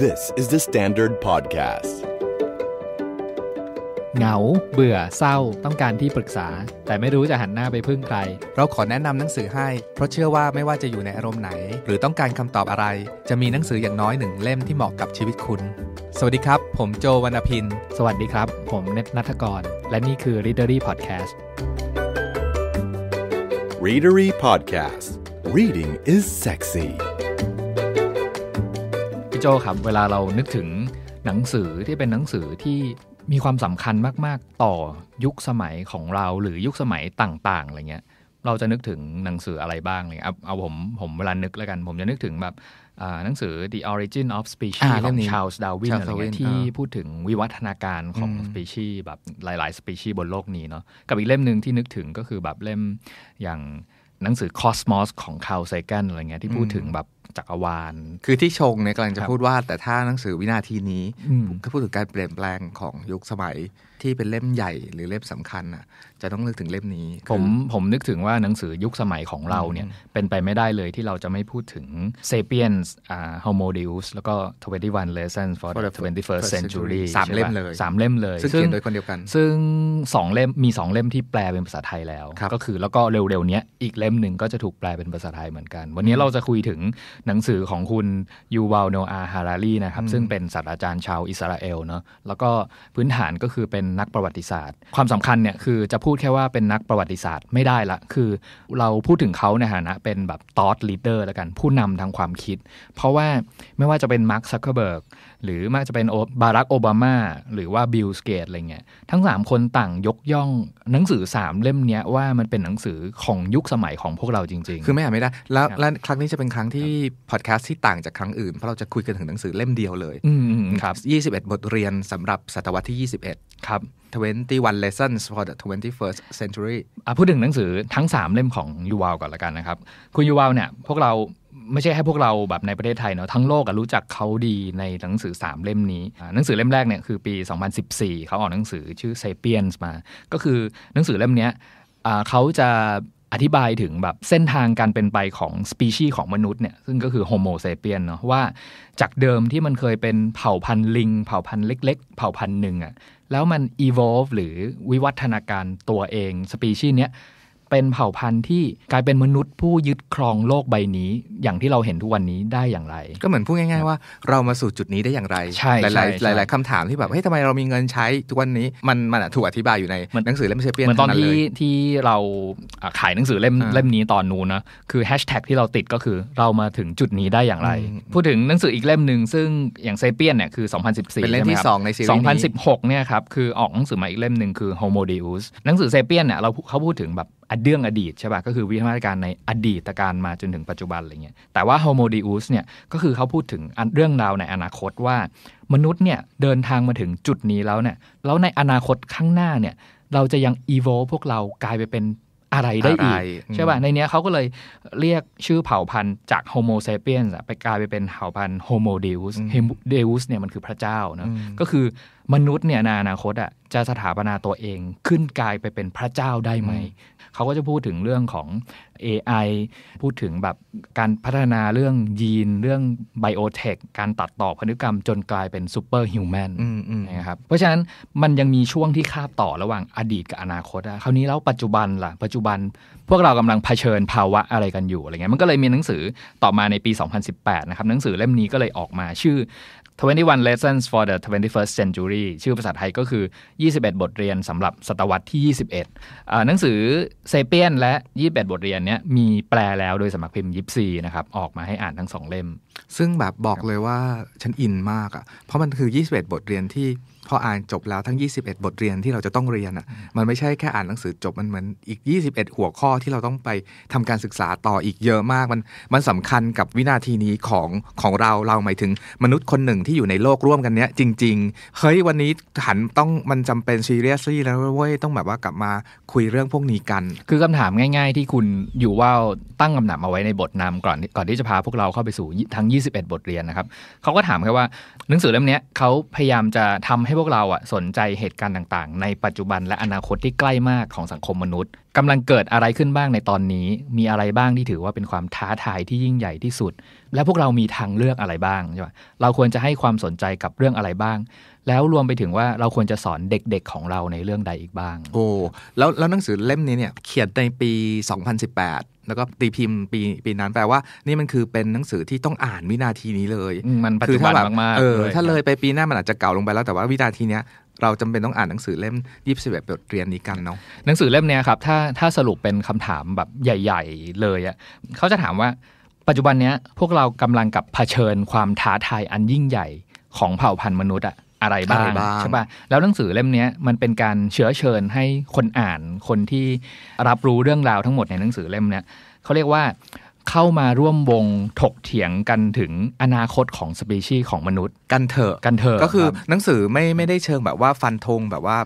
This is the Standard Podcast เหงา เบื่อ เศร้า ต้องการที่ปรึกษา แต่ไม่รู้จะหันหน้าไปพึ่งใคร เราขอแนะนำหนังสือให้ เพราะเชื่อว่าไม่ว่าจะอยู่ในอารมณ์ไหน หรือต้องการคำตอบอะไร จะมีหนังสืออย่างน้อยหนึ่งเล่มที่เหมาะกับชีวิตคุณ สวัสดีครับ ผมโจวรรณพินสวัสดีครับ ผมเนตนัทกร และนี่คือ Readery Podcast Readery Podcast Reading is sexy โจครับเวลาเรานึกถึงหนังสือที่เป็นหนังสือที่มีความสำคัญมากๆต่อยุคสมัยของเราหรือยุคสมัยต่างๆอะไรเงี้ยเราจะนึกถึงหนังสืออะไรบ้างเลยเอาเอาผมผมเวลานึกแล้วกัน ผมจะนึกถึงแบบหนังสือ The Origin of Species ของ Charles Darwin อะไรเงี้ยที่พูดถึงวิวัฒนาการของสปีชีแบบหลายๆสปีชีบนโลกนี้เนาะกับอีกเล่มหนึ่งที่นึกถึงก็คือแบบเล่มอย่างหนังสือ Cosmos ของ Carl Sagan อะไรเงี้ยที่พูดถึงแบบจักรวาล คือที่ชงเนี่ยกำลังจะพูดว่าแต่ถ้าหนังสือวินาทีนี้ถ้าพูดถึงการเปลี่ยนแปลงของยุคสมัยที่เป็นเล่มใหญ่หรือเล่มสำคัญอ่ะจะต้องนึกถึงเล่มนี้ ผมผมนึกถึงว่าหนังสือยุคสมัยของเราเนี่ยเป็นไปไม่ได้เลยที่เราจะไม่พูดถึง Sapiens าโ Homo Deus แล้วก็ 21 Lessons for, for the 21st Century สามเล่มเลยสามเล่มเลย ซึ่งเขียนโดยคนเดียวกัน ซึ่งสองเล่มมีสองเล่มที่แปลเป็นภาษาไทยแล้ว ก็คือแล้วก็เร็วๆนี้อีกเล่มหนึ่งก็จะถูกแปลเป็นภาษาไทยเหมือนกัน วันนี้เราจะคุยถึงหนังสือของคุณยูวาลโนอาฮารารีนะครับซึ่งเป็นศาสตราจารย์ชาวอิสราเอลเนาะแล้วก็พื้นฐานก็คือเป็นนักประวัติศาสตร์ ความสำคัญเนี่ยคือจะพูพูดแค่ว่าเป็นนักประวัติศาสตร์ไม่ได้ละคือเราพูดถึงเขาในฐานะเป็นแบบทอสลีดเดอร์แล้วกันผู้นำทางความคิด เพราะว่าไม่ว่าจะเป็นมาร์คซักเคอร์เบิร์กหรือมาจะเป็นบารักโอบามาหรือว่าบิลสเกตอะไรเงี้ยทั้ง 3 คนต่างยกย่องหนังสือ3 เล่มเนี้ยว่ามันเป็นหนังสือของยุคสมัยของพวกเราจริงๆ คือไม่อ่าจไม่ได้ แล้วและครั้งนี้จะเป็นครั้งที่พอดแคสต์ที่ต่างจากครั้งอื่นเพราะเราจะคุยกันถึงหนังสือเล่มเดียวเลยอืมครับ 21 บทเรียนสำหรับศตวรรษที่ 21 ครับ21 lessons for the 21st century อ่ะพูดถึงหนังสือทั้ง 3 เล่มของยูวาวก่อนละกันนะครับ คุณยูวาวเนี่ยพวกเราไม่ใช่ให้พวกเราแบบในประเทศไทยเนาะทั้งโลกก็รู้จักเขาดีในหนังสือ 3 เล่มนี้หนังสือเล่มแรกเนี่ยคือปี 2014 เขาออกหนังสือชื่อ Sapiens มา ก็คือหนังสือเล่มนี้ เขาจะอธิบายถึงแบบเส้นทางการเป็นไปของสปีชีส์ของมนุษย์เนี่ยซึ่งก็คือโฮโมเซเปียนเนาะว่าจากเดิมที่มันเคยเป็นเผ่าพันธุ์ลิง เผ่าพันธุ์เล็กๆเผ่าพันธุ์หนึ่งอะแล้วมัน evolve หรือวิวัฒนาการตัวเองสปีชีส์เนี้ยเป็นเผ่าพันธุ์ที่กลายเป็นมนุษย์ผู้ยึดครองโลกใบนี้ อย่างที่เราเห็นทุกวันนี้ได้อย่างไร ก็เหมือนพูดง่าย ๆ ว่า เรามาสู่จุดนี้ได้อย่างไรหลายๆหลายๆคำถามที่แบบเฮ้ยทำไมเรามีเงินใช้ทุกวันนี้มันมันถูกอธิบายอยู่ในหนังสือเล่มเชเปียนเหมือนตอนที่ที่เราขายหนังสือเล่มเล่มนี้ตอนนู้นนะคือแฮชแท็กที่เราติดก็คือเรามาถึงจุดนี้ได้อย่างไร พูดถึงหนังสืออีกเล่มหนึ่งซึ่งอย่างเซเปียนเนี่ยคือ 2014เป็นเล่มที่2ในซีรีส์2016เนี่ยครับคือออกหนังสือมาอีกเล่มหนึ่งคือฮโมเดอุสหนังสือเซเปียนเนี่ยเราเขาพูดถึงแบบอเดื่องอดีตใช่ป่ะก็คือวิวัฒนาการในอดีตการมาจนถึงปัจจุบันอะไรเงี้ยแต่ว่าโฮโมดิอุสเนี่ยก็คือเขาพูดถึงเรื่องราวในอนาคตว่ามนุษย์เนี่ยเดินทางมาถึงจุดนี้แล้วเนี่ยแล้วในอนาคตข้างหน้าเนี่ยเราจะยังอีโวพวกเรากลายไปเป็นอะไรได้อีกใช่ป่ะในนี้เขาก็เลยเรียกชื่อเผ่าพันธุ์จากโฮโมเซเปียนไปกลายไปเป็นเผ่าพันธุ์โฮโมเดอุสเดอุสเนี่ยมันคือพระเจ้านะก็คือมนุษย์เนี่ยในอนาคตอ่ะจะสถาปนาตัวเองขึ้นกลายไปเป็นพระเจ้าได้ไหมเขาก็จะพูดถึงเรื่องของ AI พูดถึงแบบการพัฒนาเรื่องยีนเรื่องไบโอเทคการตัดต่อพันธุกรรมจนกลายเป็นซูเปอร์ฮิวแมนนะครับเพราะฉะนั้นมันยังมีช่วงที่คาบต่อระหว่างอดีตกับอนาคตคราวนี้แล้วปัจจุบันล่ะปัจจุบัน พวกเรากำลังเผชิญภาวะอะไรกันอยู่อะไรเงี้ยมันก็เลยมีหนังสือต่อมาในปี 2018 นะครับหนังสือเล่มนี้ก็เลยออกมาชื่อ21 lessons for the 21st century ชื่อภาษาไทยก็คือ 21 บทเรียนสำหรับศตวรรษที่ 21 หนังสือเซเปียนและ 21 บทเรียนเนี้ยมีแปลแล้วโดยสมัครพิมพ์ยิปซีนะครับออกมาให้อ่านทั้งสองเล่ม ซึ่งแบบบอกเลยว่า ฉันอินมากอะ่ะ เพราะมันคือ 21 บทเรียนที่พออ่านจบแล้วทั้ง 21 บทเรียนที่เราจะต้องเรียนอ่ะมันไม่ใช่แค่อ่านหนังสือจบมันเหมือนอีก 21 หัวข้อที่เราต้องไปทำการศึกษาต่ออีกเยอะมากมันมันสำคัญกับวินาทีนี้ของของเราเราหมายถึงมนุษย์คนหนึ่งที่อยู่ในโลกร่วมกันเนี้ยจริง ๆ เฮ้ย วันนี้หันต้องมันจำเป็นซีเรียสซี่แล้วเว้ยต้องแบบว่ากลับมาคุยเรื่องพวกนี้กัน คือคำถามง่าย ๆ ที่คุณอยู่ว่าตั้งคำถามเอาไว้ในบทนำก่อน ก่อนที่จะพาพวกเราเข้าไปสู่ทั้ง21 บทเรียนนะครับเขาก็ถามแค่ว่าหนังสือเล่มนี้เขาพยายามจะทำใให้พวกเราอ่ะสนใจเหตุการณ์ต่างๆ ในปัจจุบันและอนาคตที่ใกล้มากของสังคมมนุษย์ กำลังเกิดอะไรขึ้นบ้างในตอนนี้ มีอะไรบ้างที่ถือว่าเป็นความท้าทายที่ยิ่งใหญ่ที่สุด และพวกเรามีทางเลือกอะไรบ้างใช่ไหมเราควรจะให้ความสนใจกับเรื่องอะไรบ้าง แล้วรวมไปถึงว่าเราควรจะสอนเด็กๆของเราในเรื่องใดอีกบ้าง โอ้แล้วแล้วหนังสือเล่มนี้เนี่ยเขียนในปี 2018แล้วก็ตีพิมพ์ปีปีนั้น แปลว่า นี่มันคือเป็นหนังสือที่ต้องอ่านวินาทีนี้เลย มันปัจจุบันมากๆเออถ้าเลยไปปีหน้ามันอาจจะเก่าลงไปแล้ว แต่ว่าวินาทีเนี้ยเราจำเป็นต้องอ่านหนังสือเล่มยี่สิบเอ็ดบทเรียนนี้กันเนาะ หนังสือเล่มเนี้ยครับถ้าถ้าสรุปเป็นคำถามแบบใหญ่ ๆ เลยอ่ะเขาจะถามว่าปัจจุบันเนี้ยพวกเรากำลังกับเผชิญความท้าทายอันยิ่งใหญ่ของเผ่าพันธุ์มนุษย์อ่ะอะไรบ้างใช่ป่ะแล้วหนังสือเล่มนี้มันเป็นการเชื้อเชิญให้คนอ่านคนที่รับรู้เรื่องราวทั้งหมดในหนังสือเล่มนี้เขาเรียกว่า เข้ามาร่วมวงถกเถียงกันถึงอนาคตของสปีชีส์ของมนุษย์กันเถอะกันเถอะก็คือหนังสือไม่ไม่ได้เชิงแบบว่าฟันธงแบบว่า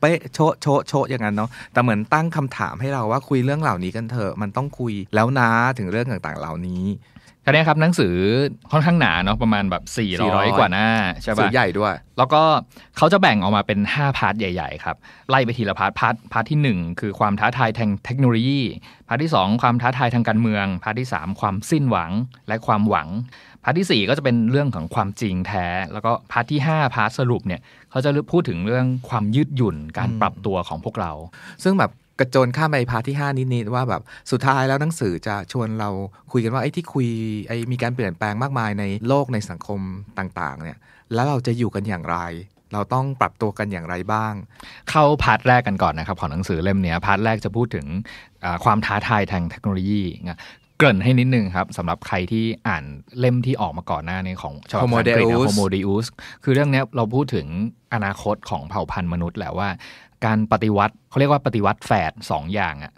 เป๊ะโชะโชะโชะอย่างนั้นเนาะแต่เหมือนตั้งคำถามให้เราว่าคุยเรื่องเหล่านี้กันเถอะมันต้องคุยแล้วนะถึงเรื่องต่างๆเหล่านี้คันนี้ครับหนังสือค่อนข้างหนาเนาะประมาณแบบ 400 กว่าหน้าใช่ป่ะใหญ่ด้วย แล้วก็เขาจะแบ่งออกมาเป็น5พาร์ทใหญ่ๆครับไล่ไปทีละพาร์ทพาร์ทพาร์ทที่ 1 คือความท้าทายทางเทคโนโลยีพาร์ทที่ 2 ความท้าทายทางการเมืองพาร์ทที่ 3 ความสิ้นหวังและความหวังพาร์ทที่ 4 ก็จะเป็นเรื่องของความจริงแท้ แล้วก็พาร์ทที่ 5 พาร์ทสรุปเนี่ยเขาจะพูดถึงเรื่องความยืดหยุ่นการปรับตัวของพวกเรา ซึ่งแบบกระโจนข้ามไปพาที่5นิดๆว่าแบบสุดท้ายแล้วหนังสือจะชวนเราคุยกันว่าไอ้ที่คุยไอ้มีการเปลี่ยนแปลงมากมายในโลกในสังคมต่างๆ เนี่ย แล้วเราจะอยู่กันอย่างไร เราต้องปรับตัวกันอย่างไรบ้าง เข้าพาร์ทแรกกันก่อนนะครับของหนังสือเล่มนี้พาร์ทแรกจะพูดถึงความท้าทายทางเทคโนโลยีเกริ่นให้นิดนึงครับสำหรับใครที่อ่านเล่มที่ออกมาก่อนหน้านี้ของชาวอัเกดษโฮโมดิอุสคือเรื่องนี้เราพูดถึงอนาคตของเผ่าพันธุ์มนุษย์แหละว่าการปฏิวัติเขาเรียกว่าปฏิวัติแฝดสองอย่างอะ่ะ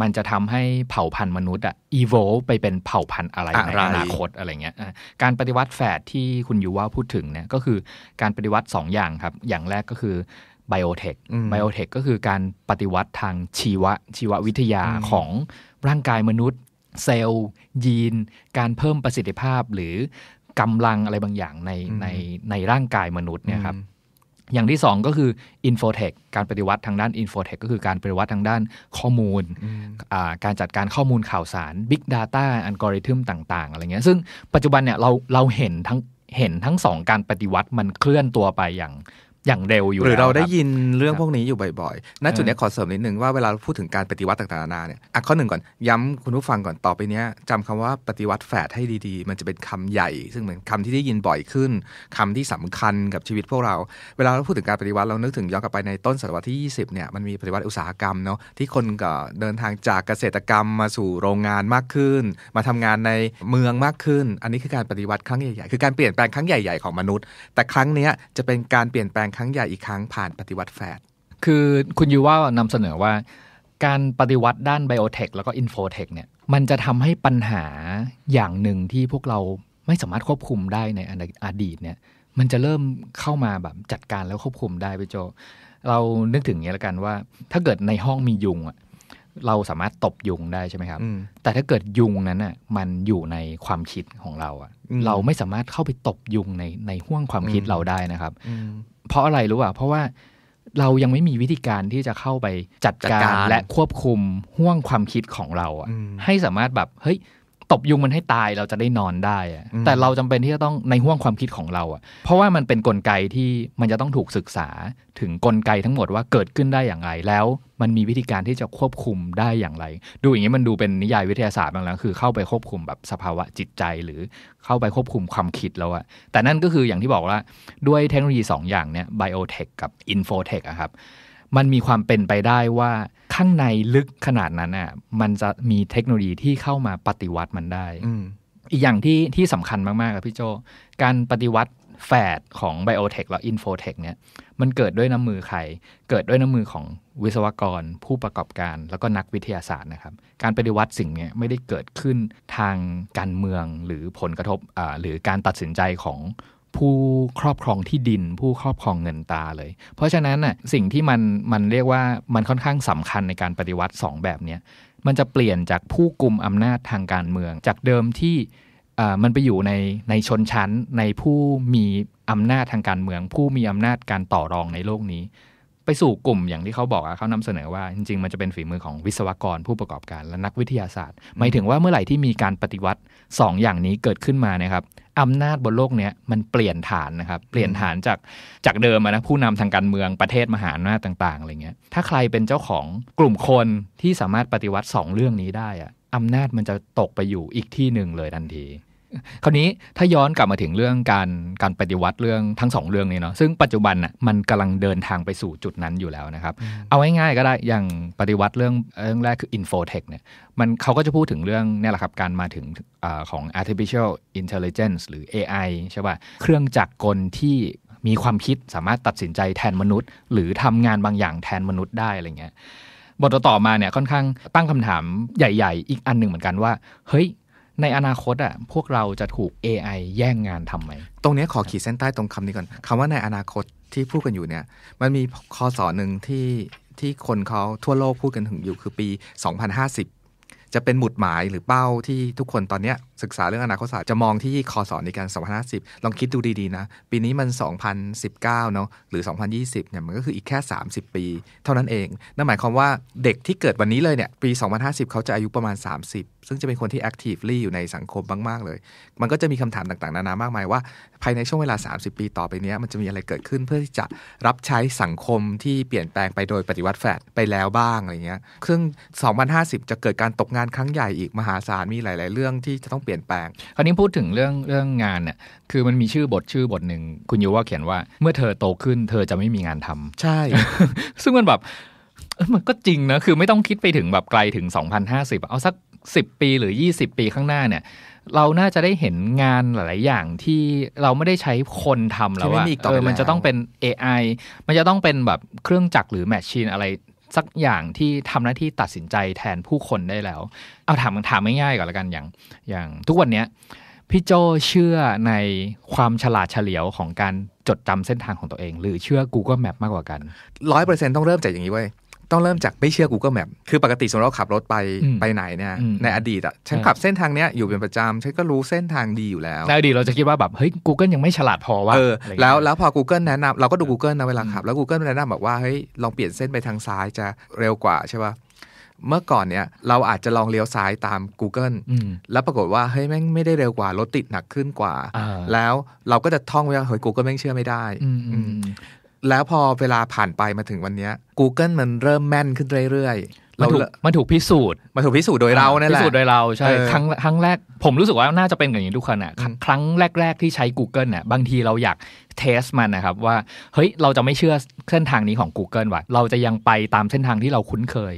มันจะทำให้เผ่าพันธุ์มนุษย์อ่ะอีโวไปเป็นเผ่าพันธุ์อะไรในอนาคตอะไรเงี้ยการปฏิวัติแฝดที่คุณยูว่าพูดถึงเนี่ยก็คือการปฏิวัติ2ออย่างครับ อย่างแรกก็คือไบโอเทคไบโอเทคก็คือการปฏิวัติทางชีวะชีววิทยาของร่างกายมนุษย์ เซลล์ ยีน การเพิ่มประสิทธิภาพหรือกำลังอะไรบางอย่างในในในร่างกายมนุษย์เนี่ยครับอย่างที่2ก็คือ Infotech การปฏิวัติทางด้าน Infotech ก็คือการปฏิวัติทางด้านข้อมูล การจัดการข้อมูลข่าวสาร Big Data อัลกอริทึมต่างๆ อะไรเงี้ย ซึ่งปัจจุบันเนี่ยเราเราเห็นทั้งเห็นทั้งสองการปฏิวัติมันเคลื่อนตัวไปอย่างอย่างเร็วอยู่หรือเราได้ยินเรื่องพวกนี้อยู่บ่อยๆ ณ จุดนี้ขอเสริมนิดนึง ว่าเวลาพูดถึงการปฏิวัติต่างๆนานาเนี่ยอ่ะข้อหนึ่งก่อน ย้ำคุณผู้ฟังก่อนต่อไปเนี้ยจำคำว่าปฏิวัติแฝดให้ดีๆ มันจะเป็นคำใหญ่ ซึ่งเป็นคำาที่ได้ยินบ่อยขึ้นคำที่สำคัญกับชีวิตพวกเรา เวลาเราพูดถึงการปฏิวัติเรานึกถึงย้อนกลับไปในต้นศตวรรษที่20เนี่ยมันมีปฏิวัติอุตสาหกรรมเนาะที่คนก็เดินทางจากเกษตรกรรมมาสู่โรงงานมากขึ้น มาทำงานในเมืองมากขึ้นอันนี้คือการปฏิวัติครั้งใหญ่ๆคือการเปลี่ยนแปลงครั้งใหญ่ๆของมนุษย์แต่ครั้งเนี้ยจะเป็นการเปลี่ยนแปลงครั้งใหญ่อีกครั้งผ่านปฏิวัติแฟดคือคุณยูว่านำเสนอว่า การปฏิวัติด้านไบโอเทคแล้วก็อินโฟเทคเนี่ยมันจะทำให้ปัญหาอย่างหนึ่งที่พวกเราไม่สามารถควบคุมได้ในอดีตเนี่ยมันจะเริ่มเข้ามาแบบจัดการแล้วควบคุมได้ไปโจ เรานึกถึงอย่างนี้ละกันว่าถ้าเกิดในห้องมียุงอ่ะเราสามารถตบยุงได้ใช่ไหมครับ แต่ถ้าเกิดยุงนั้นอ่ะมันอยู่ในความคิดของเราอ่ะเราไม่สามารถเข้าไปตบยุงในในห้วงความคิดเราได้นะครับเพราะอะไรรู้ป่ะ เพราะว่า เรายังไม่มีวิธีการที่จะเข้าไปจัดการและควบคุมห่วงความคิดของเราอะให้สามารถแบบเฮ้ยตบยุงมันให้ตายเราจะได้นอนได้ แต่เราจำเป็นที่จะต้องในห่วงความคิดของเราอ่ะ เพราะว่ามันเป็นนกลไกที่มันจะต้องถูกศึกษาถึงกลไกทั้งหมดว่าเกิดขึ้นได้อย่างไรแล้วมันมีวิธีการที่จะควบคุมได้อย่างไร ดูอย่างนี้มันดูเป็นนิยายวิทยาศาสตร์บางแล้วคือเข้าไปควบคุมแบบสภาวะจิตใจหรือเข้าไปควบคุมความคิดแล้วอะแต่นั่นก็คืออย่างที่บอกว่าด้วยเทคโนโลยี 2 อย่างเนี้ยไบโอเทคกับอินโฟเทคอะครับ มันมีความเป็นไปได้ว่าข้างในลึกขนาดนั้นอ่ะ มันจะมีเทคโนโลยีที่เข้ามาปฏิวัติมันได้ อีกอย่างที่ที่สำคัญมากๆครับพี่โจ การปฏิวัติแฝดของไบโอเทคและอินโฟเทคเนี่ย มันเกิดด้วยน้ำมือใคร เกิดด้วยน้ำมือของวิศวกร ผู้ประกอบการ แล้วก็นักวิทยาศาสตร์นะครับ การปฏิวัติสิ่งนี้ไม่ได้เกิดขึ้นทางการเมืองหรือผลกระทบหรือการตัดสินใจของผู้ครอบครองที่ดินผู้ครอบครองเงินตาเลย เพราะฉะนั้นน่ะสิ่งที่มันมันเรียกว่ามันค่อนข้างสำคัญในการปฏิวัติ 2 แบบเนี้ยมันจะเปลี่ยนจากผู้กลุ่มอำนาจทางการเมือง จากเดิมที่มันไปอยู่ในในชนชั้นในผู้มีอำนาจทางการเมืองผู้มีอำนาจการต่อรองในโลกนี้ ไปสู่กลุ่มอย่างที่เขาบอกเขานำเสนอว่าจริงๆมันจะเป็นฝีมือของวิศวกร ผู้ประกอบการและนักวิทยาศาสตร์ หมายถึงว่าเมื่อไหร่ที่มีการปฏิวัติ2ออย่างนี้เกิดขึ้นมานะครับอำนาจบนโลกนี้มันเปลี่ยนฐานนะครับ เปลี่ยนฐานจากจากเดิมนะผู้นำทางการเมืองประเทศมหาอำนาจต่างๆอะไรเงี้ยถ้าใครเป็นเจ้าของกลุ่มคนที่สามารถปฏิวัติ 2 เรื่องนี้ได้อะอำนาจมันจะตกไปอยู่อีกที่หนึ่งเลยทันทีคราวนี้ถ้าย้อนกลับมาถึงเรื่องการการปฏิวัติเรื่องทั้งสองเรื่องนี้เนาะซึ่งปัจจุบันอ่ะมันกำลังเดินทางไปสู่จุดนั้นอยู่แล้วนะครับ เอาง่ายๆก็ได้อย่างปฏิวัติเรื่องเรื่องแรกคืออินโฟเทคเนี่ยมันเขาก็จะพูดถึงเรื่องนี่แหละครับการมาถึงอของ artificial intelligence หรือ AI ใช่ป่ะเครื่องจักรกลที่มีความคิดสามารถตัดสินใจแทนมนุษย์ หรือทำงานบางอย่างแทนมนุษย์ได้อะไรเงี้ยบทต่อมาเนี่ยค่อนข้างตั้งคำถามใหญ่ ๆ อีกอันหนึ่งเหมือนกันว่า เฮ้ยในอนาคตอ่ะพวกเราจะถูก AI แย่งงานทำไหม ตรงนี้ขอขีดเส้นใต้ตรงคำนี้ก่อนคำว่าในอนาคตที่พูดกันอยู่เนี่ยมันมีคอสอหนึ่งที่ที่คนเขาทั่วโลกพูดกันถึงอยู่คือปี 2050 จะเป็นหมุดหมายหรือเป้าที่ทุกคนตอนเนี้ยศึกษาเรื่องอนาคตศาสตร์จะมองที่คอสอนในการ 2050 ลองคิดดูดีๆ นะ ปีนี้มัน 2019เนาะหรือ 2020เนี่ยมันก็คืออีกแค่ 30 ปีเท่านั้นเอง นั่นหมายความว่าเด็กที่เกิดวันนี้เลยเนี่ยปี 2050 เขาจะอายุประมาณ 30 ซึ่งจะเป็นคนที่ actively อยู่ในสังคมมาก ๆ เลย มันก็จะมีคำถามต่างๆ นานามากมายว่าภายในช่วงเวลา 30 ปีต่อไปนี้มันจะมีอะไรเกิดขึ้น เพื่อที่จะรับใช้สังคมที่เปลี่ยนแปลงไปโดยปฏิวัติแฟดไปแล้วบ้างอะไรเงี้ยซึ่ง2050จะเกิดการตกงานครั้งใหญ่อีกมหาศาลมีหลาย ๆ เรื่องที่จะต้องเปลี่ยนแปลงคราวนี้พูดถึงเรื่องเรื่องงานเนี่ยคือมันมีชื่อบทชื่อบทหนึ่งคุณยูว่าเขียนว่าเมื่อเธอโตขึ้นเธอจะไม่มีงานทำ ใช่ ซึ่งมันแบบมันก็จริงนะ คือไม่ต้องคิดไปถึงแบบไกลถึง 2050 เอาสัก 10 ปีหรือ 20 ปีข้างหน้าเนี่ย เราน่าจะได้เห็นงานหลายอย่างที่เราไม่ได้ใช้คนทำแล้วว่าเออมันจะต้องเป็น AI มันจะต้องเป็นแบบเครื่องจักรหรือแมชชีนอะไรสักอย่างที่ทำหน้าที่ตัดสินใจแทนผู้คนได้แล้ว เอาถามถามง่ายๆก่อนละกัน อย่างอย่างทุกวันเนี้ยพี่โจเชื่อในความฉลาดเฉลียวของการจดจำเส้นทางของตัวเอง หรือเชื่อ Google Map มากกว่ากันร้อยเปอร์เซ็นต้องเริ่มจากอย่างนี้เว้ยต้องเริ่มจากไม่เชื่อ Google Map คือปกติสมมติเราขับรถไป ไปไหนเนี่ย ในอดีตอ่ะฉันขับเส้นทางเนี้ยอยู่เป็นประจำ ฉันก็รู้เส้นทางดีอยู่แล้วในอดีตเราจะคิดว่าแบบเฮ้ย Google ยังไม่ฉลาดพอว่าเออแล้ว แล้วพอ Google แนะนำ เราก็ดู Google นะเวลาขับ แล้ว Google แนะนำบอกว่าเฮ้ยลองเปลี่ยนเส้นไปทางซ้ายจะเร็วกว่า ใช่ปะเมื่อก่อนเนี่ย เราอาจจะลองเลี้ยวซ้ายตาม Google แล้วปรากฏว่าเฮ้ยแม่งไม่ได้เร็วกว่ารถติดหนักขึ้นกว่า แล้วเราก็จะท่องวว่าเฮ้ย Google แม่งเชื่อไม่ได้แล้วพอเวลาผ่านไปมาถึงวันนี้ Google มันเริ่มแม่นขึ้นเรื่อยๆมันถูกมันถูกพิสูจน์มันถูกพิสูจน์โดยเราเนี่ยแหละพิสูจน์โดยเราใช่ครั้งครั้งแรกผมรู้สึกว่าน่าจะเป็นอย่างนี้ทุกคนอ่ะครั้งแรก ๆที่ใช้ Google ี่ยบางทีเราอยากเทสมัน นะครับ ว่าเฮ้ยเราจะไม่เชื่อเส้นทางนี้ของ Google ว่ะเราจะยังไปตามเส้นทางที่เราคุ้นเคย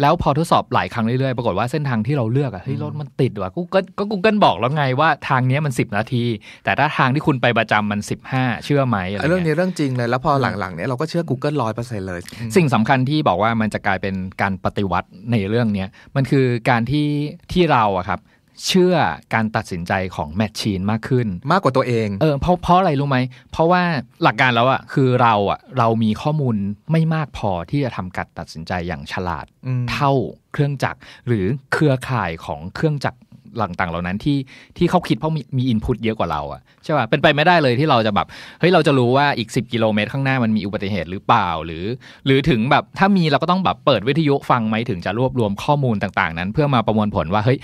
แล้วพอทดสอบหลายครั้งเรื่อยๆปรากฏว่าเส้นทางที่เราเลือกอะเฮ้ยรถมันติดว่ะกูเกิลก็กูเกิลบอกแล้วไงว่าทางนี้มัน 10 นาที แต่ถ้าทางที่คุณไปประจำมัน 15 เชื่อไหมอะไรเรื่องนี้เรื่องจริงเลยแล้วพอหลังๆเนี้ยเราก็เชื่อ Google ร้อยเปอร์เซ็นต์เลยสิ่งสำคัญที่บอกว่ามันจะกลายเป็นการปฏิวัติในเรื่องเนี้ยมันคือการที่ที่เราอะครับเชื่อการตัดสินใจของแมชชีนมากขึ้นมากกว่าตัวเอง เออ เพราะเพราะอะไรรู้ไหมเพราะว่าหลักการแล้วอ่ะคือเราอ่ะเรามีข้อมูลไม่มากพอที่จะทำการตัดสินใจอย่างฉลาดเท่าเครื่องจักรหรือเครือข่ายของเครื่องจักรหลังต่างเหล่านั้นที่ที่เขาคิดเพราะมีมีอินพุตเยอะกว่าเราอะใช่ป่ะเป็นไปไม่ได้เลยที่เราจะแบบ เฮ้ยเราจะรู้ว่าอีก10กิโลเมตรข้างหน้ามันมีอุบัติเหตุหรือเปล่าหรือ หรือถึงแบบถ้ามีเราก็ต้องแบบเปิดวิทยุฟังไหมถึงจะรวบรวมข้อมูลต่าง ๆ นั้น เพื่อมาประมวลผลว่าเฮ้ย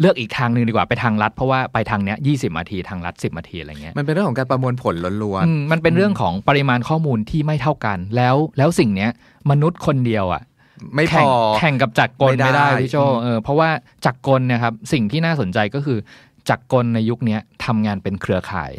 เลือกอีกทางหนึ่งดีกว่าไปทางรัดเพราะว่าไปทางเนี้ยยี่สิบนาทีทางรัดสิบนาทีอะไรเงี้ยมันเป็นเรื่องของการประมวลผลล้วนๆมันเป็นเรื่องของปริมาณข้อมูลที่ไม่เท่ากัน แล้วแล้วสิ่งเนี้ยมนุษย์คนเดียวอ่ะไม่พอแข่งกับจักรกลไม่ได้พี่โจเออเพราะว่าจักรกลนะครับสิ่งที่น่าสนใจก็คือจักรกลในยุคนี้ทำงานเป็นเครือข่าย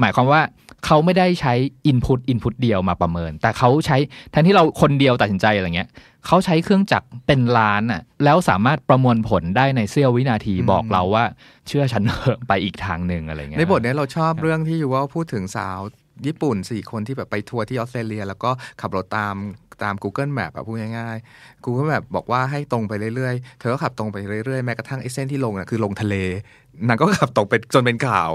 หมายความว่าเขาไม่ได้ใช้อินพุตอินพุตเดียวมาประเมิน แต่เขาใช้แทนที่เราคนเดียวตัดสินใจอะไรเงี้ยเขาใช้เครื่องจักรเป็นล้านอ่ะแล้วสามารถประมวลผลได้ในเสี้ยววินาทีบอกเราว่าเชื่อฉันเถอะไปอีกทางหนึ่งอะไรเงี้ยในบทนี้เราชอบเรื่องที่อยู่ว่าพูดถึงสาว ญี่ปุ่น 4 คนที่แบบไปทัวร์ที่ออสเตรเลีย แล้วก็ขับรถตามตาม Google Map อะพูดง่ายๆ Google Map บอกว่าให้ตรงไปเรื่อยๆเธอก็ขับตรงไปเรื่อยๆ แม้กระทั่งไอ้เส้นที่ลงนะคือลงทะเลนางก็ขับตกไปจนเป็นข่าว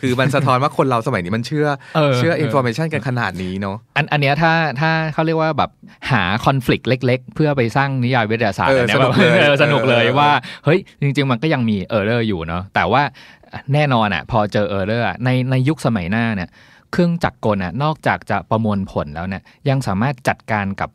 คือมันสะท้อนว่าคนเราสมัยนี้มันเชื่อเชื่ออินโฟเมชันกันขนาดนี้เนาะอันอันเนี้ยถ้าถ้าเขาเรียกว่าแบบหาคอน FLICT เล็กๆ เพื่อไปสร้างนิยายวิทยาศาสตร์เนี่ยแบบสนุกเลยว่าเฮ้ย จริงๆ มันก็ยังมีเออร์เรอร์อยู่เนาะแต่ว่าแน่นอนอ่ะ พอเจอเออร์เรอร์ในในยุคสมัยหน้าเนี่ยเครื่องจักรกลนะนอกจากจะประมวลผลแล้วเนี่ย ยังสามารถจัดการกับ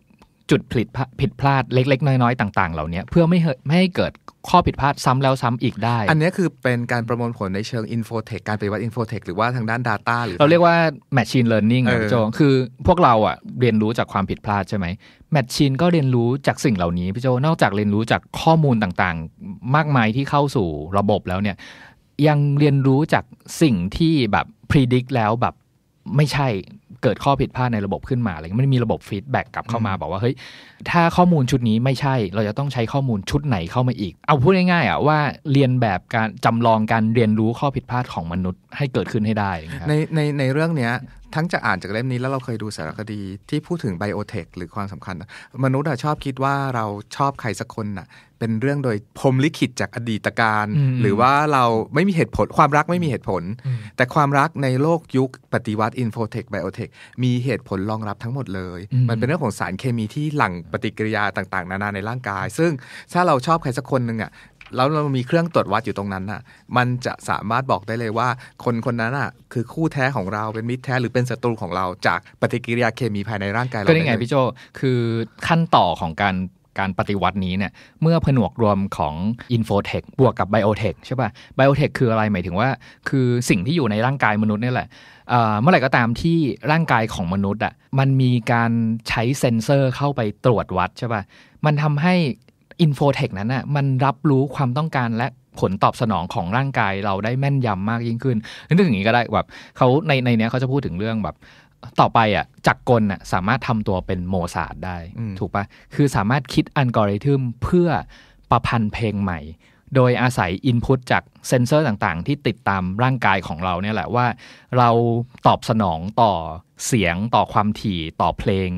จุดผิดผิดพลาดเล็กๆ น้อย ๆ ต่างๆเหล่านี้เพื่อไม่ไม่ให้เกิดข้อผิดพลาดซ้ำแล้วซ้ำอีกได้ อันนี้คือเป็นการประมวลผลในเชิงอินโฟเทคการปฏิวัติอินโฟเทคหรือว่าทางด้าน Data หรือเราเรียกว่า Machine Learning นพี่โจคือพวกเราอะเรียนรู้จากความผิดพลาดใช่ไหมแมชชีนก็เรียนรู้จากสิ่งเหล่านี้พี่โจนอกจากเรียนรู้จากข้อมูลต่างๆ มากมายที่เข้าสู่ระบบแล้วเนี่ยยังเรียนรู้จากสิ่งที่แบบพิจิตรแล้วแบบไม่ใช่เกิดข้อผิดพลาดในระบบขึ้นมาอะไรมันมีระบบฟีดแบ็กกลับเข้ามา บอกว่าเฮ้ยถ้าข้อมูลชุดนี้ไม่ใช่ เราจะต้องใช้ข้อมูลชุดไหนเข้ามาอีก เอาพูดง่ายๆอ่ะว่าเรียนแบบการจำลองการเรียนรู้ข้อผิดพลาดของมนุษย์ให้เกิดขึ้นให้ได้ ในในในเรื่องเนี้ยทั้งจะอ่านจากเล่มนี้แล้วเราเคยดูสารคดีที่พูดถึงไบโอเทคหรือความสำคัญมนุษย์ชอบคิดว่าเราชอบใครสักคนน่ะเป็นเรื่องโดยพรมลิขิตจากอดีตการ หรือว่าเราไม่มีเหตุผลความรักไม่มีเหตุผล แต่ความรักในโลกยุคปฏิวัติอินโฟเทคไบโอเทคมีเหตุผลรองรับทั้งหมดเลย มันเป็นเรื่องของสารเคมีที่หลั่งปฏิกิริยาต่างๆ นานาในร่างกาย ซึ่งถ้าเราชอบใครสักคนหนึ่งอ่ะแล้วเรามีเครื่องตรวจวัดอยู่ตรงนั้นน่ะมันจะสามารถบอกได้เลยว่าคนคนนั้นอ่ะคือคู่แท้ของเราเป็นมิตรแท้ หรือเป็นศัตรูของเราจากปฏิกิริยาเคมีภายในร่างกายเราก็ได้ไงพี่โจคือขั้นต่อของการการปฏิวัตินี้เนี่ยเมื่อผนวกรวมของอินโฟเทคบวกกับไบโอเทคใช่ป่ะไบโอเทคคืออะไรหมายถึงว่า คือสิ่งที่อยู่ในร่างกายมนุษย์นี่แหละเมื่อไหร่ก็ตามที่ร่างกายของมนุษย์อ่ะมันมีการใช้เซ็นเซอร์เข้าไปตรวจวัดใช่ป่ะมันทำให้อินโฟเทคนั้นอ่ะมันรับรู้ความต้องการและผลตอบสนองของร่างกายเราได้แม่นยำมากยิ่งขึ้นนึกถึงอย่างนี้ก็ได้แบบเขาในในเนี้ยเขาจะพูดถึงเรื่องแบบต่อไปอ่ะจักรกลอ่ะสามารถทำตัวเป็นโมซาดได้ถูกปะคือสามารถคิดอัลกอริทึมเพื่อประพันธ์เพลงใหม่ โดยอาศัยอินพุตจากเซนเซอร์ต่างๆ ที่ติดตามร่างกายของเราเนี่ยแหละว่าเราตอบสนองต่อเสียง ต่อความถี่ ต่อเพลง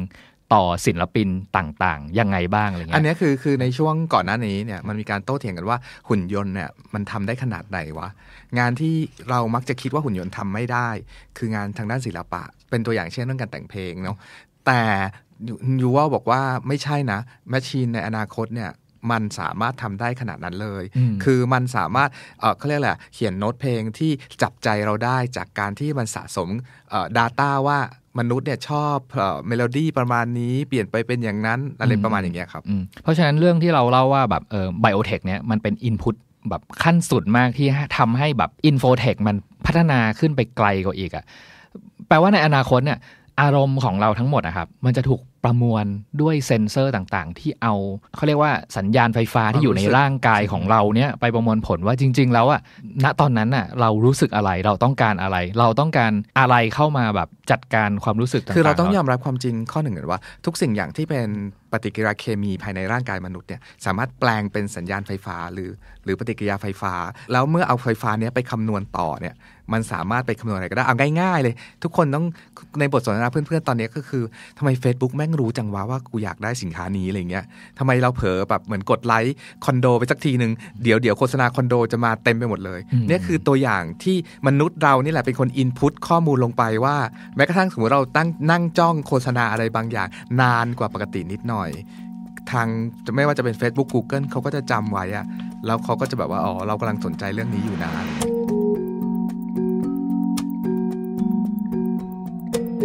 ต่อศิลปินต่างๆ ยังไงบ้างอะไรเงี้ยอันนี้คือคือในช่วงก่อนหน้านี้เนี่ยมันมีการโต้เถียงกันว่าหุ่นยนต์เนี่ยมันทำได้ขนาดไหนวะงานที่เรามักจะคิดว่าหุ่นยนต์ทำไม่ได้ คืองานทางด้านศิลปะเป็นตัวอย่างเช่นเรื่องการแต่งเพลงเนาะแต่ยูว่าบอกว่าไม่ใช่นะแมชชีนในอนาคตเนี่ย มันสามารถทำได้ขนาดนั้นเลย คือมันสามารถเขาเรียกแหละเขียนโน้ตเพลงที่จับใจเราได้จากการที่มันสะสม Data ว่ามนุษย์เนี่ย ชอบเมโลดี้ประมาณนี้ เปลี่ยนไปเป็นอย่างนั้น อะไรประมาณอย่างเงี้ยครับเพราะฉะนั้นเรื่องที่เราเล่าว่าแบบไบโอเทคเนี่ยมันเป็นอินพุตแบบขั้นสุดมากที่ทำให้แบบอินโฟเทคมันพัฒนาขึ้นไปไกลกว่าอีกอะ่ะแปลว่าในอนาคตเนี่ยอารมณ์ของเราทั้งหมดนะครับมันจะถูกประมวลด้วยเซ็นเซอร์ต่างๆที่เอาเขาเรียกว่าสัญญาณไฟฟ้าที่อยู่ในร่างกายของเราเนี่ย ไปประมวลผลว่าจริง ๆ แล้วอะณตอนนั้นอะเรารู้สึกอะไรเราต้องการอะไร เราต้องการอะไรเข้ามาแบบจัดการความรู้สึกต่างๆคือเราต้องยอมรับความจริงข้อหนึ่งนว่า ทุกสิ่งอย่างที่เป็นปฏิกิริยาเคมีภายในร่างกายมนุษย์เนี่ย สามารถแปลงเป็นสัญญาณไฟฟ้าหรือหรือปฏิกิริยาไฟฟ้า แล้วเมื่อเอาไฟฟ้าเนี้ยไปคำนวณต่อเนี่ยมันสามารถไปคำนวณอะไรก็ได้เอาง่ายๆ เลย ทุกคนต้องในบทสนทนาเพื่อน ๆ ตอนนี้ก็คือทำไม Facebook แม่งรู้จังวะว่ากูอยากได้สินค้านี้อะไรเงี้ยทำไมเราเผลอแบบเหมือนกดไลค์คอนโดไปสักทีหนึ่งเดี๋ยวเดี๋ยวโฆษณาคอนโดจะมาเต็มไปหมดเลยเนี่ยคือตัวอย่างที่มนุษย์เรานี่แหละ เป็นคนอินพุตข้อมูลลงไปว่าแม้กระทั่งสมมติเราตั้งนั่งจ้องโฆษณาอะไรบางอย่างนานกว่าปกตินิดหน่อย ทางไม่ว่าจะเป็น Facebook Google เขาก็จะจำไว้อะแล้วเขาก็จะแบบว่าอ๋อเรากำลังสนใจเรื่องนี้อยู่นาน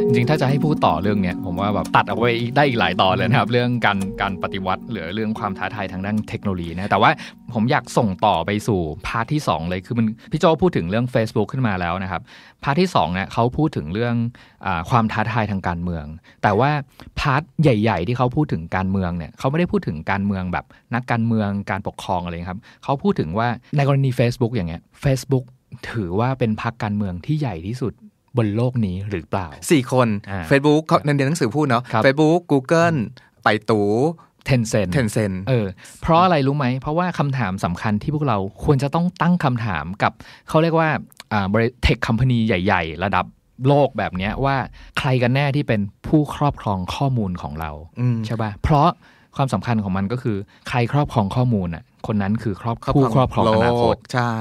จริงๆถ้าจะให้พูดต่อเรื่องเนี้ยผมว่าแบบตัดเอาไว้ได้อีกหลายตอนเลยนะครับ เรื่องการการปฏิวัติ หรือเรื่องความท้าทายทางด้านเทคโนโลยีนะแต่ว่าผมอยากส่งต่อไปสู่ พาร์ทที่ 2 เลยคือมันพี่โจพูดถึงเรื่อง Facebook ขึ้นมาแล้วนะครับพาร์ทที่ 2 เนี่ยเขาพูดถึงเรื่องอความท้าทายทางการเมือง แต่ว่า พาร์ทใหญ่ๆ ที่เขาพูดถึงการเมืองเนี่ยเขาไม่ได้พูดถึงการเมืองแบบนักการเมืองการปกครองอะไรครับเขาพูดถึงว่าในกรณี Facebook อย่างเงี้ย Facebook ถือว่าเป็นพรรคการเมืองที่ใหญ่ที่สุดบนโลกนี้หรือเปล่า 4 คน Facebook ในเรียนหนังสือพูดเนาะ Facebook Google ไปตูเทนเซนเทนเซนเออเพราะอะไรรู้ไหม เพราะว่าคำถามสำคัญที่พวกเราควรจะต้องตั้งคำถามกับเขาเรียกว่าบริเทคคัมพานีใหญ่ ๆ ระดับโลกแบบนี้ว่าใครกันแน่ที่เป็นผู้ครอบครองข้อมูลของเรา ใช่ป่ะ เพราะความสำคัญของมันก็คือใครครอบครองข้อมูลอ่ะ คนนั้นคือครอบผู้ครอบครองอนาคต ใช่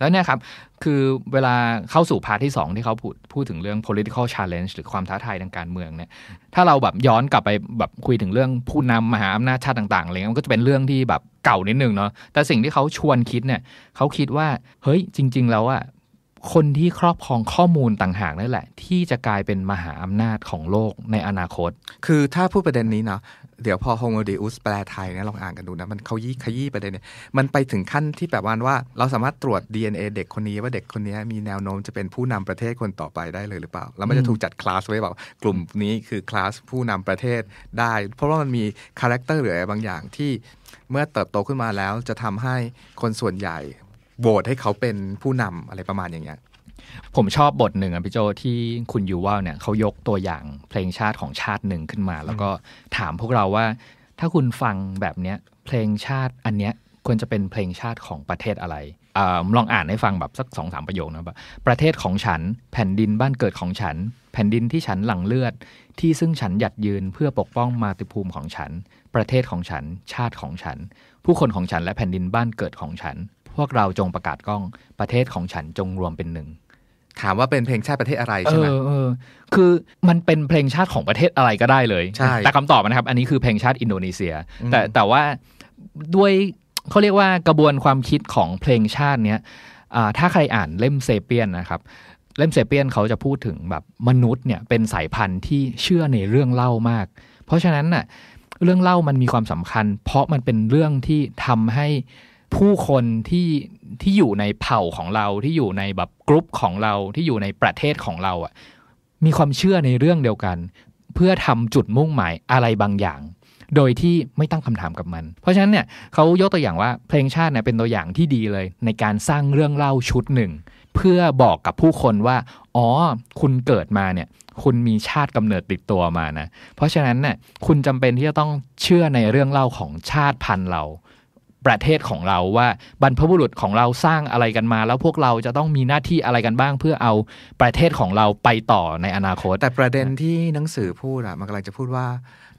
แล้วเนี่ยครับ คือเวลาเข้าสู่พาร์ทที่2ที่เขาพูดพูดถึงเรื่อง political challenge หรือความท้าทายทางการเมืองเนี่ย ถ้าเราแบบย้อนกลับไปแบบคุยถึงเรื่องผู้นำมหาอำนาจชาติต่างๆอะไรเงี้ยมันก็จะเป็นเรื่องที่แบบเก่านิดนึงเนาะแต่สิ่งที่เขาชวนคิดเนี่ยเขาคิดว่าเฮ้ยจริงๆแล้วอะคนที่ครอบครองข้อมูลต่างหากนั่นแหละ ที่จะกลายเป็นมหาอำนาจของโลกในอนาคต คือถ้าพูดประเด็นนี้เนาะเดี๋ยวพอโฮโมเดอุสแปลไทยนะลองอ่านกันดูนะ มันเขายี้ขยี้ไปเลยเนี่ยมันไปถึงขั้นที่แบบว่าว่า เราสามารถตรวจ DNA เด็กคนนี้ว่าเด็กคนนี้มีแนวโน้มจะเป็นผู้นำประเทศคนต่อไปได้เลยหรือเปล่า แล้วมันจะถูกจัดคลาสไว้แบบกลุ่มนี้คือคลาสผู้นำประเทศได้ เพราะว่ามันมีคาแรคเตอร์หรืออะไรบางอย่างที่เมื่อเติบโตขึ้นมาแล้วจะทำให้คนส่วนใหญ่โหวตให้เขาเป็นผู้นำอะไรประมาณอย่างเงี้ย ผมชอบบทหนึ่งอ่ะพี่โจที่คุณยูว่าเนี่ยเขายกตัวอย่างเพลงชาติของชาติหนึ่งขึ้นมาแล้วก็ถามพวกเราว่า ถ้าคุณฟังแบบเนี้ยเพลงชาติอันเนี้ย ควรจะเป็นเพลงชาติของประเทศอะไรอลองอ่านให้ฟังแบบสักสองสามประโยคนะแบบประเทศของฉันแผ่นดินบ้านเกิดของฉัน แผ่นดินที่ฉันหลั่งเลือด ที่ซึ่งฉันหยัดยืนเพื่อปกป้องมาติภูมิของฉัน ประเทศของฉันชาติของฉัน ผู้คนของฉันและแผ่นดินบ้านเกิดของฉันวกเราจงประกาศกล้องประเทศของฉันจงรวมเป็นหนึ่ง ถามว่าเป็นเพลงชาติประเทศอะไรใช่ไหมเออคือมันเป็นเพลงชาติของประเทศอะไรก็ได้เลยใช่แต่คำตอบนะครับ อันนี้คือเพลงชาติอินโดนีเซีย แต่แต่ว่าด้วยเขาเรียกว่ากระบวนความคิดของเพลงชาติเนี้ยถ้าใครอ่านเล่มเซเปียนนะครับ เล่มเซเปียนเขาจะพูดถึงแบบมนุษย์เนี่ย เป็นสายพันธุ์ที่เชื่อในเรื่องเล่ามาก เพราะฉะนั้นน่ะ เรื่องเล่ามันมีความสำคัญ เพราะมันเป็นเรื่องที่ทำให้ผู้คนที่ที่อยู่ในเผ่าของเรา ที่อยู่ในแบบกรุ๊ปของเราที่อยู่ในประเทศของเราอ่ะมีความเชื่อในเรื่องเดียวกัน เพื่อทำจุดมุ่งหมายอะไรบางอย่าง โดยที่ไม่ตั้งคำถามกับมัน เพราะฉะนั้นเนี่ยเขายกตัวอย่างว่า เพลงชาติเนี่ยเป็นตัวอย่างที่ดีเลย ในการสร้างเรื่องเล่าชุดหนึ่ง เพื่อบอกกับผู้คนว่าอ๋อคุณเกิดมาเนี่ย คุณมีชาติกำเนิดติดตัวมานะเพราะฉะนั้นเนี่ยคุณจำเป็นที่จะต้องเชื่อในเรื่องเล่าของชาติพันธุ์เราประเทศของเราว่าบรรพบุรุษของเราสร้างอะไรกันมา แล้วพวกเราจะต้องมีหน้าที่อะไรกันบ้างเพื่อเอาประเทศของเราไปต่อในอนาคต แต่ประเด็นที่หนังสือพูดอะมันกำลังจะพูดว่า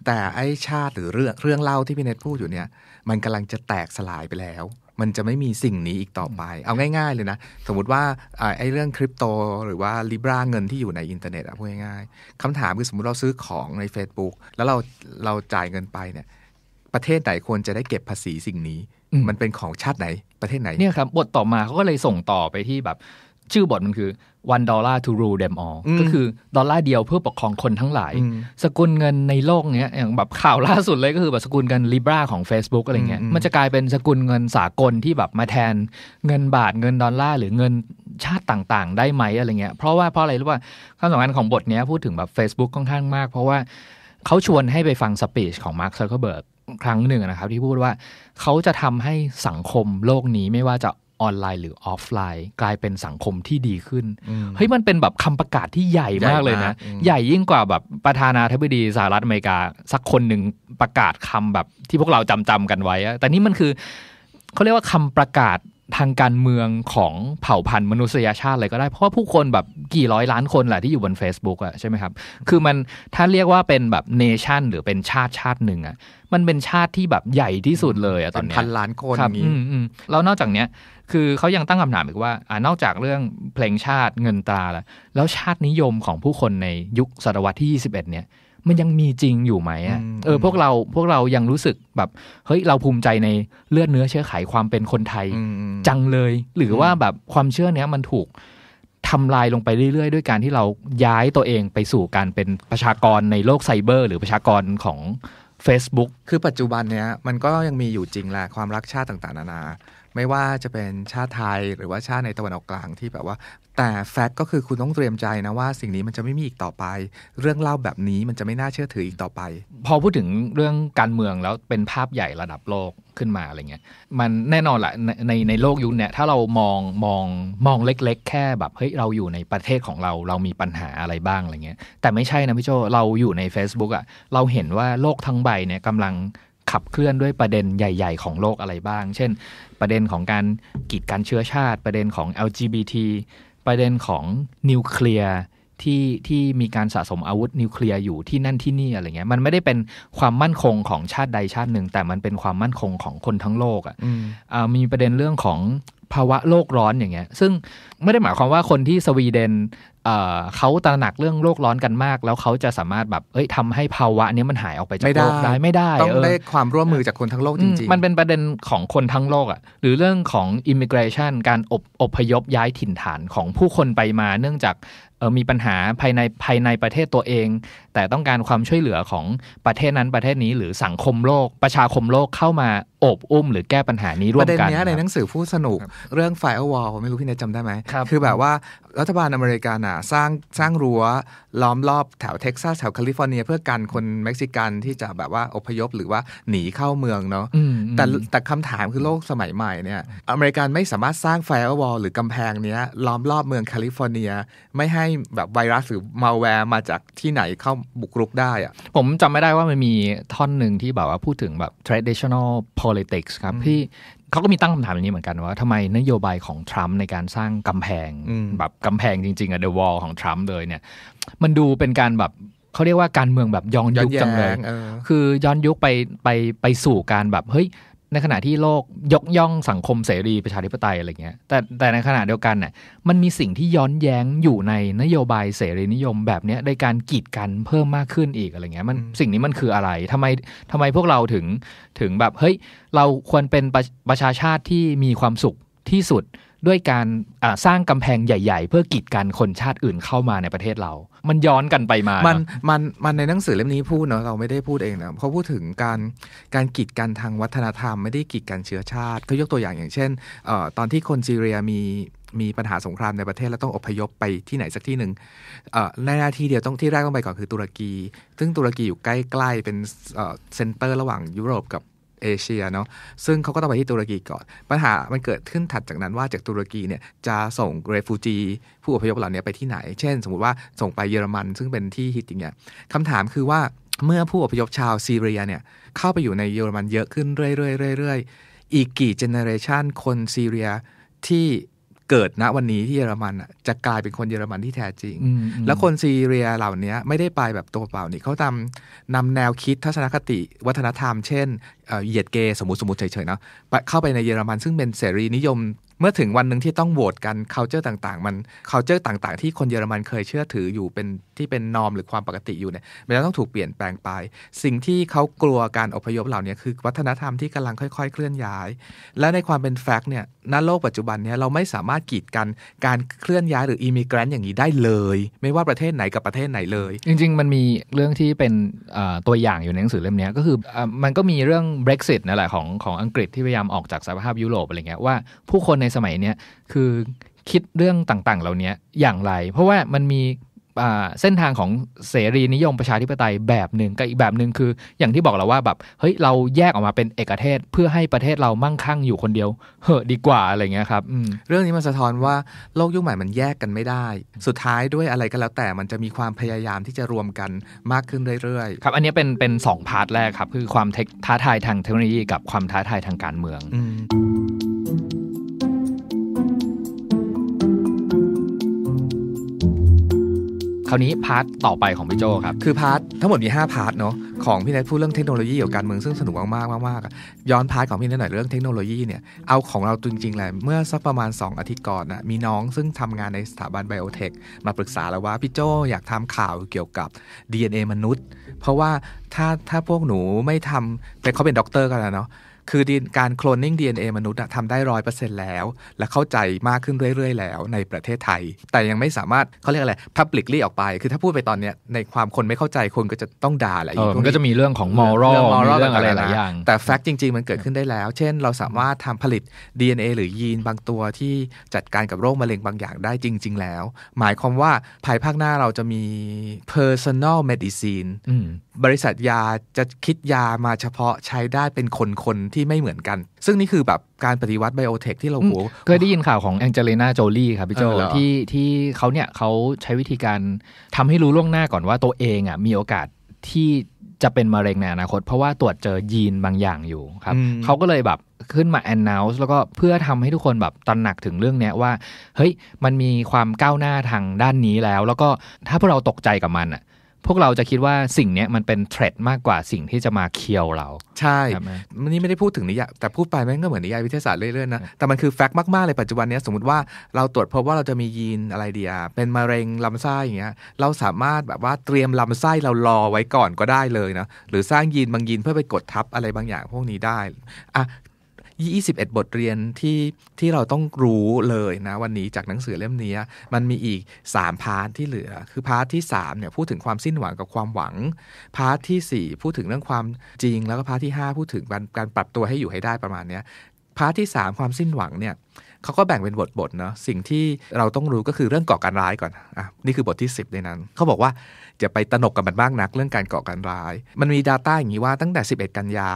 แต่ไอชาติหรือเรื่องเรื่องเล่าที่พี่เนตพูดอยู่เนี่ย มันกำลังจะแตกสลายไปแล้ว มันจะไม่มีสิ่งนี้อีกต่อไปเอาง่าย ๆเลยนะสมมุติว่าไอ้เรื่องคริปโตหรือว่าลิบราเงินที่อยู่ในอินเทอร์เน็ตอะพูดง่ายๆคำถามคือสมมติเราซื้อของใน Facebook แล้วเราเราจ่ายเงินไปเนี่ยประเทศไหนควรจะได้เก็บภาษีสิ่งนี้ มันเป็นของชาติไหนประเทศไหนเนี่ยครับบทต่อมาเขาก็เลยส่งต่อไปที่แบบชื่อบทมันคือ one dollar to rule them all ก็คือดอลลาร์เดียวเพื่อปกครองคนทั้งหลาย สกุลเงินในโลกเนี้ยอย่างแบบข่าวล่าสุดเลยก็คือแบบสกุลเงิน Libra ของ Facebook อะไรเงี้ยมันจะกลายเป็นสกุลเงินสากลที่แบบมาแทนเงินบาทเงินดอลลาร์หรือเงินชาติต่างๆ ได้ไหมอะไรเงี้ยเพราะว่าเพราะอะไรรู้ว่าค้ามสำคัญของบทนี้พูดถึงแบบ Facebook ค่อนข้างมาก เพราะว่าเขาชวนให้ไปฟังสปีชของมาร์คซ์เคอร์เบิร์กครั้งหนึ่งนะครับ ที่พูดว่าเขาจะทำให้สังคมโลกนี้ ไม่ว่าจะออนไลน์หรือออฟไลน์ กลายเป็นสังคมที่ดีขึ้นเฮ้ยมันเป็นแบบคำประกาศที่ใหญ่มากเลยนะ ใหญ่ยิ่งกว่าแบบประธานาธิบดีสหรัฐอเมริกาสักคนหนึ่งประกาศคำแบบที่พวกเราจำจำกันไว้แต่นี่มันคือเขาเรียกว่าคำประกาศทางการเมืองของเผ่าพันธุ์มนุษยชาติอะไรก็ได้ เพราะว่าผู้คนแบบกี่ร้อยล้านคนแหละที่อยู่บน Facebook อะใช่ไหมครับ คือมันถ้าเรียกว่าเป็นแบบเนชั่น หรือเป็นชาติชาติหนึ่งอะมันเป็นชาติที่แบบใหญ่ที่สุดเลยอะตอนนี้พันล้านคนครับแล้วนอกจากเนี้ยคือเขายังตั้งคำถามอีกว่าอ่านอกจากเรื่องเพลงชาติเงินตาแล้วแล้วชาตินิยมของผู้คนในยุคศตวรรษที่ 21 เนี่ยมันยังมีจริงอยู่ไหมอเออพวกเราพวกเรายังรู้สึกแบบเฮ้ยเราภูมิใจในเลือดเนื้อเชื้อไขความเป็นคนไทยจังเลย หรือว่าแบบความเชื่อเนี้ยมันถูกทำลายลงไปเรื่อยๆ ด้วยการที่เราย้ายตัวเองไปสู่การเป็นประชากรในโลกไซเบอร์ หรือประชากรของ Facebook คือปัจจุบันเนี้ยมันก็ยังมีอยู่จริงแหละความรักชาติต่างๆ นานาไม่ว่าจะเป็นชาติไทยหรือว่าชาติในตะวันออกกลางที่แบบว่า แต่แฟกต์ก็คือคุณต้องเตรียมใจนะว่าสิ่งนี้มันจะไม่มีอีกต่อไปเรื่องเล่าแบบนี้มันจะไม่น่าเชื่อถืออีกต่อไป พอพูดถึงเรื่องการเมืองแล้วเป็นภาพใหญ่ระดับโลกขึ้นมาอะไรเงี้ย มันแน่นอนแหละในในโลกยุคนี้ถ้าเรามองมองมองเล็ก ๆ แค่แบบเฮ้ยเราอยู่ในประเทศของเราเรามีปัญหาอะไรบ้างอะไรเงี้ย แต่ไม่ใช่นะพี่โจเราอยู่ใน Facebook อะ่ะเราเห็นว่าโลกทั้งใบเนี่ยกำลังขับเคลื่อนด้วยประเด็นใหญ่ ๆ ของโลกอะไรบ้าง เช่นประเด็นของการกีดการเชื้อชาติประเด็นของ LGBT ประเด็นของนิวเคลียร์ที่ที่มีการสะสมอาวุธนิวเคลียร์อยู่ที่นั่นที่นี่อะไรเงี้ยมันไม่ได้เป็นความมั่นคงของชาติใดชาติหนึ่ง แต่มันเป็นความมั่นคงของคนทั้งโลกอะ่ะมีประเด็นเรื่องของภาวะโลกร้อนอย่างเงี้ย ซึ่งไม่ได้หมายความว่าคนที่สวีเดนเขาตระหนักเรื่องโลกร้อนกันมาก แล้วเขาจะสามารถแบบเอ้ยทำให้ภาวะนี้มันหายออกไปจากโลกได้ไม่ได้ ต้องได้ความร่วมมือจากคนทั้งโลกจริงๆมันเป็นประเด็นของคนทั้งโลกอะ่ะ หรือเรื่องของอิมิเกรชันการอบอพยพย้ายถิ่นฐานของผู้คนไปมาเนื่องจากมีปัญหาภายในภายในประเทศตัวเองแต่ต้องการความช่วยเหลือของประเทศนั้นประเทศนี้หรือสังคมโลก ประชาคมโลกเข้ามาโอบอุ้ม หรือแก้ปัญหานี้ร่วมกันประเด็นนี้ในหนังสือพูดสนุกเรื่องไฟอวอลไม่รู้พี่เนยจำได้ไหมคคือแบบว่ารัฐบาลอเมริกันอ่ะสร้างสร้างรั้วล้อมรอบแถวเท็กซัส แถวแคลิฟอร์เนีย เพื่อกันคนเม็กซิกันที่จะแบบว่าอพยพหรือว่าหนีเข้าเมืองเนาะแต่แต่คำถามคือโลกสมัยใหม่เนี่ยอเมริกันไม่สามารถสร้างไฟอวอลหรือกำแพงเนี้ยล้อมรอบเมืองแคลิฟอร์เนีย ไม่ให้แบบไวรัสหรือมาแวร์มาจากที่ไหนเข้าบุกรุกได้อะผมจำไม่ได้ว่ามันมีท่อนหนึ่งที่แบบว่าพูดถึงแบบ traditional politics ครับที่เขาก็มีตั้งคำถามอย่างนี้เหมือนกันว่าทำไมนโยบายของทรัมป์ในการสร้างกำแพงแบบกำแพงจริงๆอะ the wall ของทรัมป์เลยเนี่ย มันดูเป็นการแบบเขาเรียกว่าการเมืองแบบย้อนยุคจังเลยคือย้อนยุคไปไปไปสู่การแบบเฮ้ยในขณะที่โลกยกย่องสังคมเสรีประชาธิปไตยอะไรเงี้ยแต่แต่ในขณะเดียวกันเนี่ยมันมีสิ่งที่ย้อนแย้งอยู่ในนโยบายเสรีนิยมแบบเนี้ยในการกีดกันเพิ่มมากขึ้นอีกอะไรเงี้ยมันสิ่งนี้มันคืออะไรทำไมทำไมพวกเราถึงถึงแบบเฮ้ยเราควรเป็นประประชาชาติที่มีความสุขที่สุดด้วยการสร้างกำแพงใหญ่ ๆ เพื่อกีดกันคนชาติอื่นเข้ามาในประเทศเรา มันย้อนกันไปมา มันมันมันในหนังสือเล่มนี้พูดเนาะเราไม่ได้พูดเองนะเขาพูดถึง การการกีดกันทางวัฒนธรรม ไม่ได้กีดกันเชื้อชาติ เขายกตัวอย่างอย่างเช่น ตอนที่คนซีเรียมีมีปัญหาสงครามในประเทศ แล้วต้องอพยพไปที่ไหนสักที่หนึ่งในนาทีเดียวต้องที่แรกต้องไปก่อนคือตุรกี ซึ่งตุรกีอยู่ใกล้ๆเป็นเซ็นเตอร์ระหว่างยุโรปกับเอเชีย เนาะซึ่งเขาก็ต้องไปที่ตุรกีก่อน ปัญหามันเกิดขึ้นถัดจากนั้นว่าจากตุรกีเนี่ย จะส่งเรฟูจีผู้อพยพเหล่านี้ไปที่ไหน เช่นสมมติว่าส่งไปเยอรมัน ซึ่งเป็นที่ฮิตอย่างเงี้ยคำถามคือว่าเมื่อผู้อพยพชาวซีเรียเนี่ย เข้าไปอยู่ในเยอรมันเยอะขึ้นเรื่อยๆเรื่อยๆอีกกี่เจเนเรชันคนซีเรียที่เกิดณวันนี้ที่เยอรมันอ่ะจะกลายเป็นคนเยอรมันที่แท้จริง แล้วคนซีเรียเหล่านี้ไม่ได้ไปแบบตัวเปล่านี่เขาทำนำแนวคิดทัศนคติวัฒนธรรมเช่นเหยียดเกย์สมมติสมมติเฉยๆนะเข้าไปในเยอรมัน ซึ่งเป็นเสรีนิยมเมื่อถึงวันหนึ่งที่ต้องโหวตกัน c u เจอร์ต่างๆ มัน c u เจอร์ต่างๆ ที่คนเยอรมัน เคยเชื่อถืออยู่เป็นที่เป็นนอมหรือความปกติอยู่เนี่ยมันจะต้องถูกเปลี่ยนแปลงไป สิ่งที่เขากลัวการอพยพเหล่านี้คือวัฒนธรรมที่กำลังค่อย ๆ เคลื่อนย้าย และในความเป็นแฟกต์เนี่ยณโลกปัจจุบันเนี่ยเราไม่สามารถกีดกันการเคลื่อนย้ายหรืออิมิเกรนต์อย่างนี้ได้เลย ไม่ว่าประเทศไหนกับประเทศไหนเลย จริงๆ มันมีเรื่องที่เป็นตัวอย่างอยู่ในหนังสือเล่มนี้ก็คือมันก็มีเรื่อง Brexit นั่นแหละของของอังกฤษที่พยายามออกจากสหภาพยุโรปอะไรเงี้ยว่าผู้คนในสมัยเนี้ยคือคิดเรื่องต่างๆ เหล่านี้อย่างไร เพราะว่ามันมีเส้นทางของเสรีนิยมประชาธิปไตยแบบหนึ่งกับอีกแบบหนึ่งคืออย่างที่บอกเราว่าแบบเฮ้ยเราแยกออกมาเป็นเอกเทศเพื่อให้ประเทศเรามั่งคั่งอยู่คนเดียวเหอะดีกว่าอะไรเงี้ยครับเรื่องนี้มันสะท้อนว่าโลกยุคใหม่มันแยกกันไม่ได้ สุดท้ายด้วยอะไรก็แล้ว แต่มันจะมีความพยายามที่จะรวมกันมากขึ้นเรื่อยๆครับ อันนี้เป็นเป็นสองพาร์ทแรกครับ คือความท้าทายทางเทคโนโลยีกับความท้าทายทางการเมืองอคราวนี้ พาร์ทต่อไปของพี่โจครับ คือพาร์ท ทั้งหมดมี 5 พาร์ท เนาะของพี่เนทพูดเรื่องเทคโนโลยีเกี่ยวกับการเมืองซึ่งสนุกมากมากมากย้อนพาร์ทของพี่เนทหน่อยเรื่องเทคโนโลยีเนี่ยเอาของเราจริงๆเลย เมื่อสักประมาณ 2 อาทิตย์ก่อนนะมีน้องซึ่งทำงานในสถาบันไบโอเทค มาปรึกษาแล้วว่าพี่โจอยากทำข่าวเกี่ยวกับ DNA มนุษย์ เพราะว่าถ้าถ้าพวกหนูไม่ทำแต่เขาเป็นด็อกเตอร์กันแล้วเนาะคือ การโคลนนิ่ง DNA มนุษย์ทำได้ร้อยเปอร์เซ็นต์แล้วและเข้าใจมากขึ้นเรื่อยๆ แล้วในประเทศไทย แต่ยังไม่สามารถเขาเรียกอะไรพับลิกลี่ออกไป คือถ้าพูดไปตอนเนี้ยในความคนไม่เข้าใจคนก็จะต้องด่าแหละมันก็จะมีเรื่องของ m o อ a มเรื่องอะไรหลายอย่างแต่แฟกต์จริงๆ มันเกิดขึ้นได้แล้ว เช่น เราสามารถทำผลิต DNA หรือยีนบางตัวที่จัดการกับโรคมะเร็งบางอย่างได้จริง ๆแล้ว หมายความว่าภายภาคหน้าเราจะมี personal medicine บริษัทยาจะคิดยามาเฉพาะใช้ได้เป็นคนๆที่ที่ไม่เหมือนกัน ซึ่งนี่คือแบบการปฏิวัติไบโอเทคที่เราโหเคยได้ยินข่าวของแองเจลิน่าโจลี่ครับพี่โจที่ที่เขาเนี่ยเขาใช้วิธีการทำให้รู้ล่วงหน้าก่อนว่าตัวเองอ่ะมีโอกาสที่จะเป็นมะเร็งในอนาคต เพราะว่าตรวจเจอยีนบางอย่างอยู่ครับเขาก็เลยแบบขึ้นมา announce แล้วก็เพื่อทำให้ทุกคนแบบตระหนักถึงเรื่องเนี้ยว่า เฮ้ยมันมีความก้าวหน้าทางด้านนี้แล้ว แล้วก็ถ้าพวกเราตกใจกับมันอ่ะพวกเราจะคิดว่าสิ่งนี้มันเป็นเทรดมากกว่าสิ่งที่จะมาเคียวเราใช่มันนี่ไม่ได้พูดถึงนิยายแต่พูดไปแม่งก็เหมือนนิยายวิทยาศาสตร์เรื่อยๆนะแต่มันคือแฟกต์มากๆเลยปัจจุบันนี้สมมติว่าเราตรวจพบว่าเราจะมียีนอะไรเดียเป็นมะเร็งลำไส้อย่างเงี้ย เราสามารถแบบว่าเตรียมลำไส้เรารอไว้ก่อนก็ได้เลยนะหรือสร้างยีนบางยีนเพื่อไปกดทับอะไรบางอย่างพวกนี้ได้อะ21 บทเรียนที่ที่เราต้องรู้เลยนะวันนี้จากหนังสือเล่มนี้มันมีอีก 3 พาร์ทที่เหลือ คือพาร์ทที่3เนี่ยพูดถึงความสิ้นหวังกับความหวังพาร์ทที่4พูดถึงเรื่องความจริง แล้วก็พาร์ทที่ 5 พูดถึงการปรับตัวให้อยู่ให้ได้ประมาณนี้พาร์ทที่ 3 ความสิ้นหวังเนี่ยเขาก็แบ่งเป็นบทบทเนาะสิ่งที่เราต้องรู้ก็คือเรื่องก่อการร้ายก่อนอ่ะนี่คือบทที่ 10 ในนั้นเขาบอกว่าจะไปตนกกับมันมากนักเรื่องการก่อการร้าย มันมี Data อย่างนี้ว่าตั้งแต่ 11 กันยา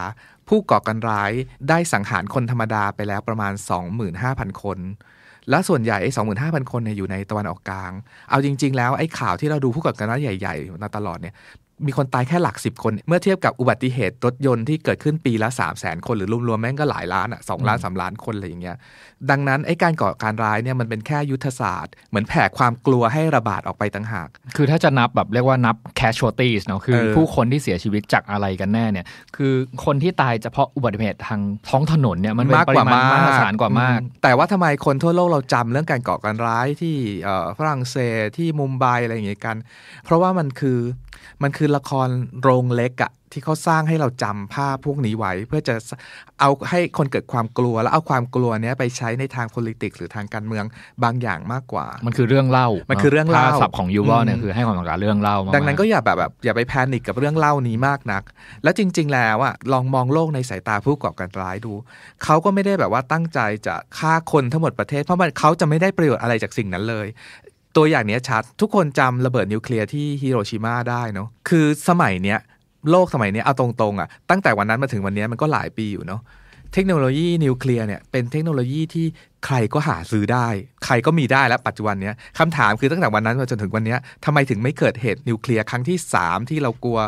ผู้ก่อการร้ายได้สังหารคนธรรมดาไปแล้วประมาณ 25,000 คน และส่วนใหญ่ไอ้สองหมคนเนี่ยอยู่ในตะวันออกกลาง เอาจริง ๆ แล้ว ไอ้ข่าวที่เราดูผู้ก่อการร้ายใหญ่ๆมาตลอดเนี่ยมีคนตายแค่หลักสิบคนเมื่อเทียบกับอุบัติเหตุรถยนต์ที่เกิดขึ้นปีละสามแสนคนหรือรวมๆ แม่งก็หลายล้านอ่ะสองล้านสมล้านคน อะไรอย่างเงี้ยดังนั้น ไอ้การก่อการร้ายเนี่ยมันเป็นแค่ยุทธศาสตร์เหมือนแผ่ความกลัวให้ระบาดออกไปต่างหาก คือถ้าจะนับแบบเรียกว่านับแคชชว l ตี้เนาะคือผู้คนที่เสียชีวิตจากอะไรกันแน่เนี่ยคือคนที่ตายเฉพาะอุบัติเหตุทางท้องถนนเนี่ยมันมากกว่ามากมาตรฐานกว่ามาก แต่ว่าทำไมคนทั่วโลกเราจำเรื่องการก่อการร้ายที่ฝรั่งเศสที่มุมไบอะไรอย่างเงี้ยกัน เพราะว่ามันคือมันคือละครโรงเล็กอะที่เขาสร้างให้เราจำภาพพวกนี้ไว้เพื่อจะเอาให้คนเกิดความกลัว แล้วเอาความกลัวเนี้ยไปใช้ในทาง p o l i t i c หรือทางการเมืองบางอย่างมากกว่า มันคือเรื่องเล่ามันคือเรื่องเล่าศัพท์ของยูวอลเนี่ยคือให้ความสำคัญเรื่องเล่าดังนั้นก็อย่าแบบแบบอย่าไปแพนิคกับเรื่องเล่านี้มากนัก แล้วจริง ๆ แล้วอะลองมองโลกในสายตาผู้ก่อการร้ายดูเขาก็ไม่ได้แบบว่าตั้งใจจะฆ่าคนทั้งหมดประเทศเพราะมันเขาจะไม่ได้ประโยชน์อะไรจากสิ่งนั้นเลยตัวอย่างนี้ชัด ทุกคนจำระเบิดนิวเคลียร์ที่ฮิโรชิมาได้เนาะคือสมัยเนี้ย โลกสมัยนี้เอาตรงๆอ่ะตั้งแต่วันนั้นมาถึงวันนี้มันก็หลายปีอยู่เนาะเทคโนโลยีนิวเคลียร์เนี่ยเป็นเทคโนโลยีที่ใครก็หาซื้อได้ใครก็มีได้แล้วปัจจุบันเนี้ยคำถามคือตั้งแต่วันนั้นมาจนถึงวันนี้ทำไมถึงไม่เกิดเหตุนิวเคลียร์ครั้งที่ 3 ที่เรากลัว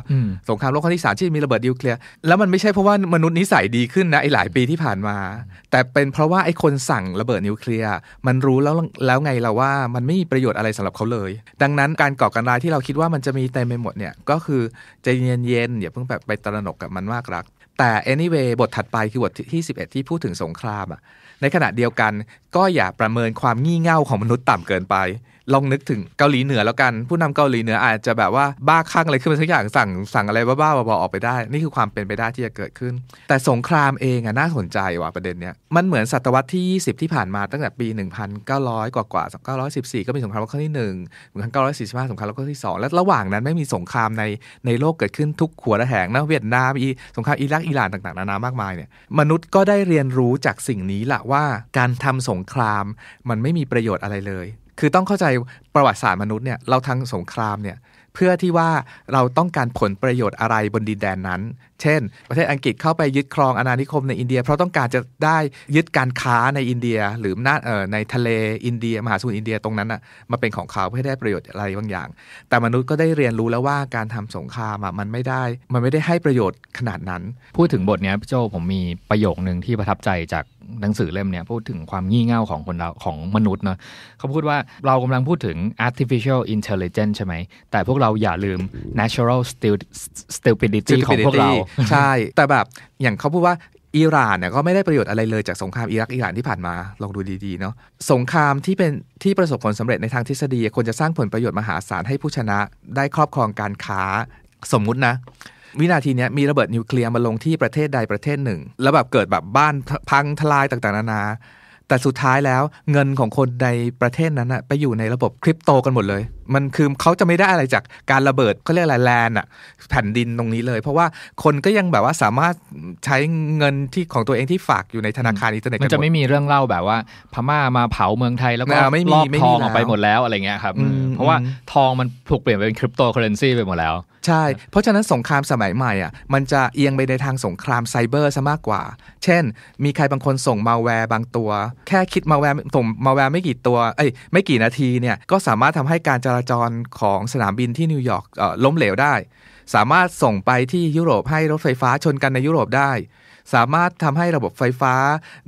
สงครามโลกครั้งที่ 3 ที่มีระเบิดนิวเคลียร์แล้วมันไม่ใช่เพราะว่ามนุษย์นิสัยดีขึ้นนะไอหลายปีที่ผ่านมาแต่เป็นเพราะว่าไอคนสั่งระเบิดนิวเคลียร์มันรู้แล้วแล้วไงเราว่า มันไม่มีประโยชน์อะไรสำหรับเขาเลย ดังนั้นการก่อการร้ายที่เราคิดว่ามันจะมีเต็มไปหมดเนี่ยก็คือใจเย็นๆอย่าเพิ่งแบบไปตระหนกกับมันมากรักแต่ anyway บทถัดไป คือบทที่11ที่พูดถึงสงครามอ่ะ ในขณะเดียวกันก็อย่าประเมินความงี่เง่าของมนุษย์ต่ำเกินไปลองนึกถึงเกาหลีเหนือแล้วกันผู้นำเกาหลีเหนืออาจจะแบบว่าบ้าคลั่งอะไรขึ้นมาสักอย่างสั่งสั่งอะไรบ้าๆบอๆออกไปได้ นี่คือความเป็นไปได้ที่จะเกิดขึ้น แต่สงครามเองอะน่าสนใจว่ะประเด็นเนี้ยมันเหมือนศตวรรษที่20ที่ผ่านมาตั้งแต่ปี1900กว่ากว่า914ก็มีสงครามโลกครั้งที่1 1945สงครามโลกครั้งที่2และระหว่างนั้นไม่มีสงครามในในโลกเกิดขึ้นทุกขัวระแหงนะเวียดนามอีสงครามอิรักอิหร่านต่างๆ นานามากมายเนี่ยมนุษย์ก็ได้เรียนรู้จากสิ่งนี้ละว่าการทำสงคราม มันไม่มีประโยชน์อะไรเลยคือต้องเข้าใจประวัติศาสตร์มนุษย์เนี่ยเราทางสงครามเนี่ยพื่อที่ว่าเราต้องการผลประโยชน์อะไรบนดินแดนนั้น เช่น ประเทศอังกฤษเข้าไปยึดครองอาณานิคมในอินเดีย เพราะต้องการจะได้ยึดการค้าในอินเดีย หรือนาเอ่อในทะเลอินเดียมหาสมุทรอินเดียตรงนั้นอ่ะมาเป็นของเขาเพื่อได้ประโยชน์อะไรบางอย่าง แต่มนุษย์ก็ได้เรียนรู้แล้วว่าการทำสงครามมันไม่ได้มันไม่ได้ให้ประโยชน์ขนาดนั้น พูดถึงบทเนี้ยพี่โจผมมีประโยคหนึ่งที่ประทับใจจากหนังสือเล่มเนี้ยพูดถึงความงี่เง่าของคนเราของมนุษย์เนาะเขาพูดว่าเรากำลังพูดถึง artificial intelligence ใช่ไหมแต่พวกเราเราอย่าลืม natural stupidity ของพวกเราใช่ แต่แบบ อย่างเขาพูดว่าอิหร่านเนี่ยก็ไม่ได้ประโยชน์อะไรเลยจากสงครามอิรักอิหร่านที่ผ่านมา ลองดูดีๆ เนาะสงครามที่เป็นที่ประสบผลสำเร็จในทางทฤษฎีควรจะสร้างผลประโยชน์มหาศาลให้ผู้ชนะได้ครอบครองการค้าสมมุตินะ วินาทีนี้มีระเบิดนิวเคลียร์มาลงที่ประเทศใดประเทศหนึ่งแล้วแบบเกิดแบบบ้านพังทลายต่างๆ นานา แต่สุดท้ายแล้วเงินของคนในประเทศนั้นอะไปอยู่ในระบบคริปโตกันหมดเลยมันคือเขาจะไม่ได้อะไรจากการระเบิดเขาเรียกอะไรแลนอะแผ่นดินตรงนี้เลย เพราะว่าคนก็ยังแบบว่าสามารถใช้เงินที่ของตัวเองที่ฝาก อยู่ในธนาคารอินเทอร์เน็ตมันจะไม่มีเรื่องเล่าแบบว่า พม่ามาเผาเมืองไทยแล้วก็ลอกทองออกไปหมดแล้ว อะไรเงี้ยครับ เพราะว่าทองมันถูกเปลี่ยนเป็นคริปโตเคอเรนซีไปหมดแล้วใช่ เพราะฉะนั้นสงครามสมัยใหม่อ่ะมันจะเอียงไปในทางสงครามไซเบอร์ซะมากกว่าเช่น มีใครบางคนส่งมาแวร์บางตัว แค่คิดมาแวร์ส่งมาแวร์ไม่กี่ตัวเอ้ยไม่กี่นาทีเนี่ยก็สามารถทำให้การจะราจรของสนามบินที่นิวยอร์กล้มเหลวได้ สามารถส่งไปที่ยุโรปให้รถไฟฟ้าชนกันในยุโรปได้ สามารถทำให้ระบบไฟฟ้า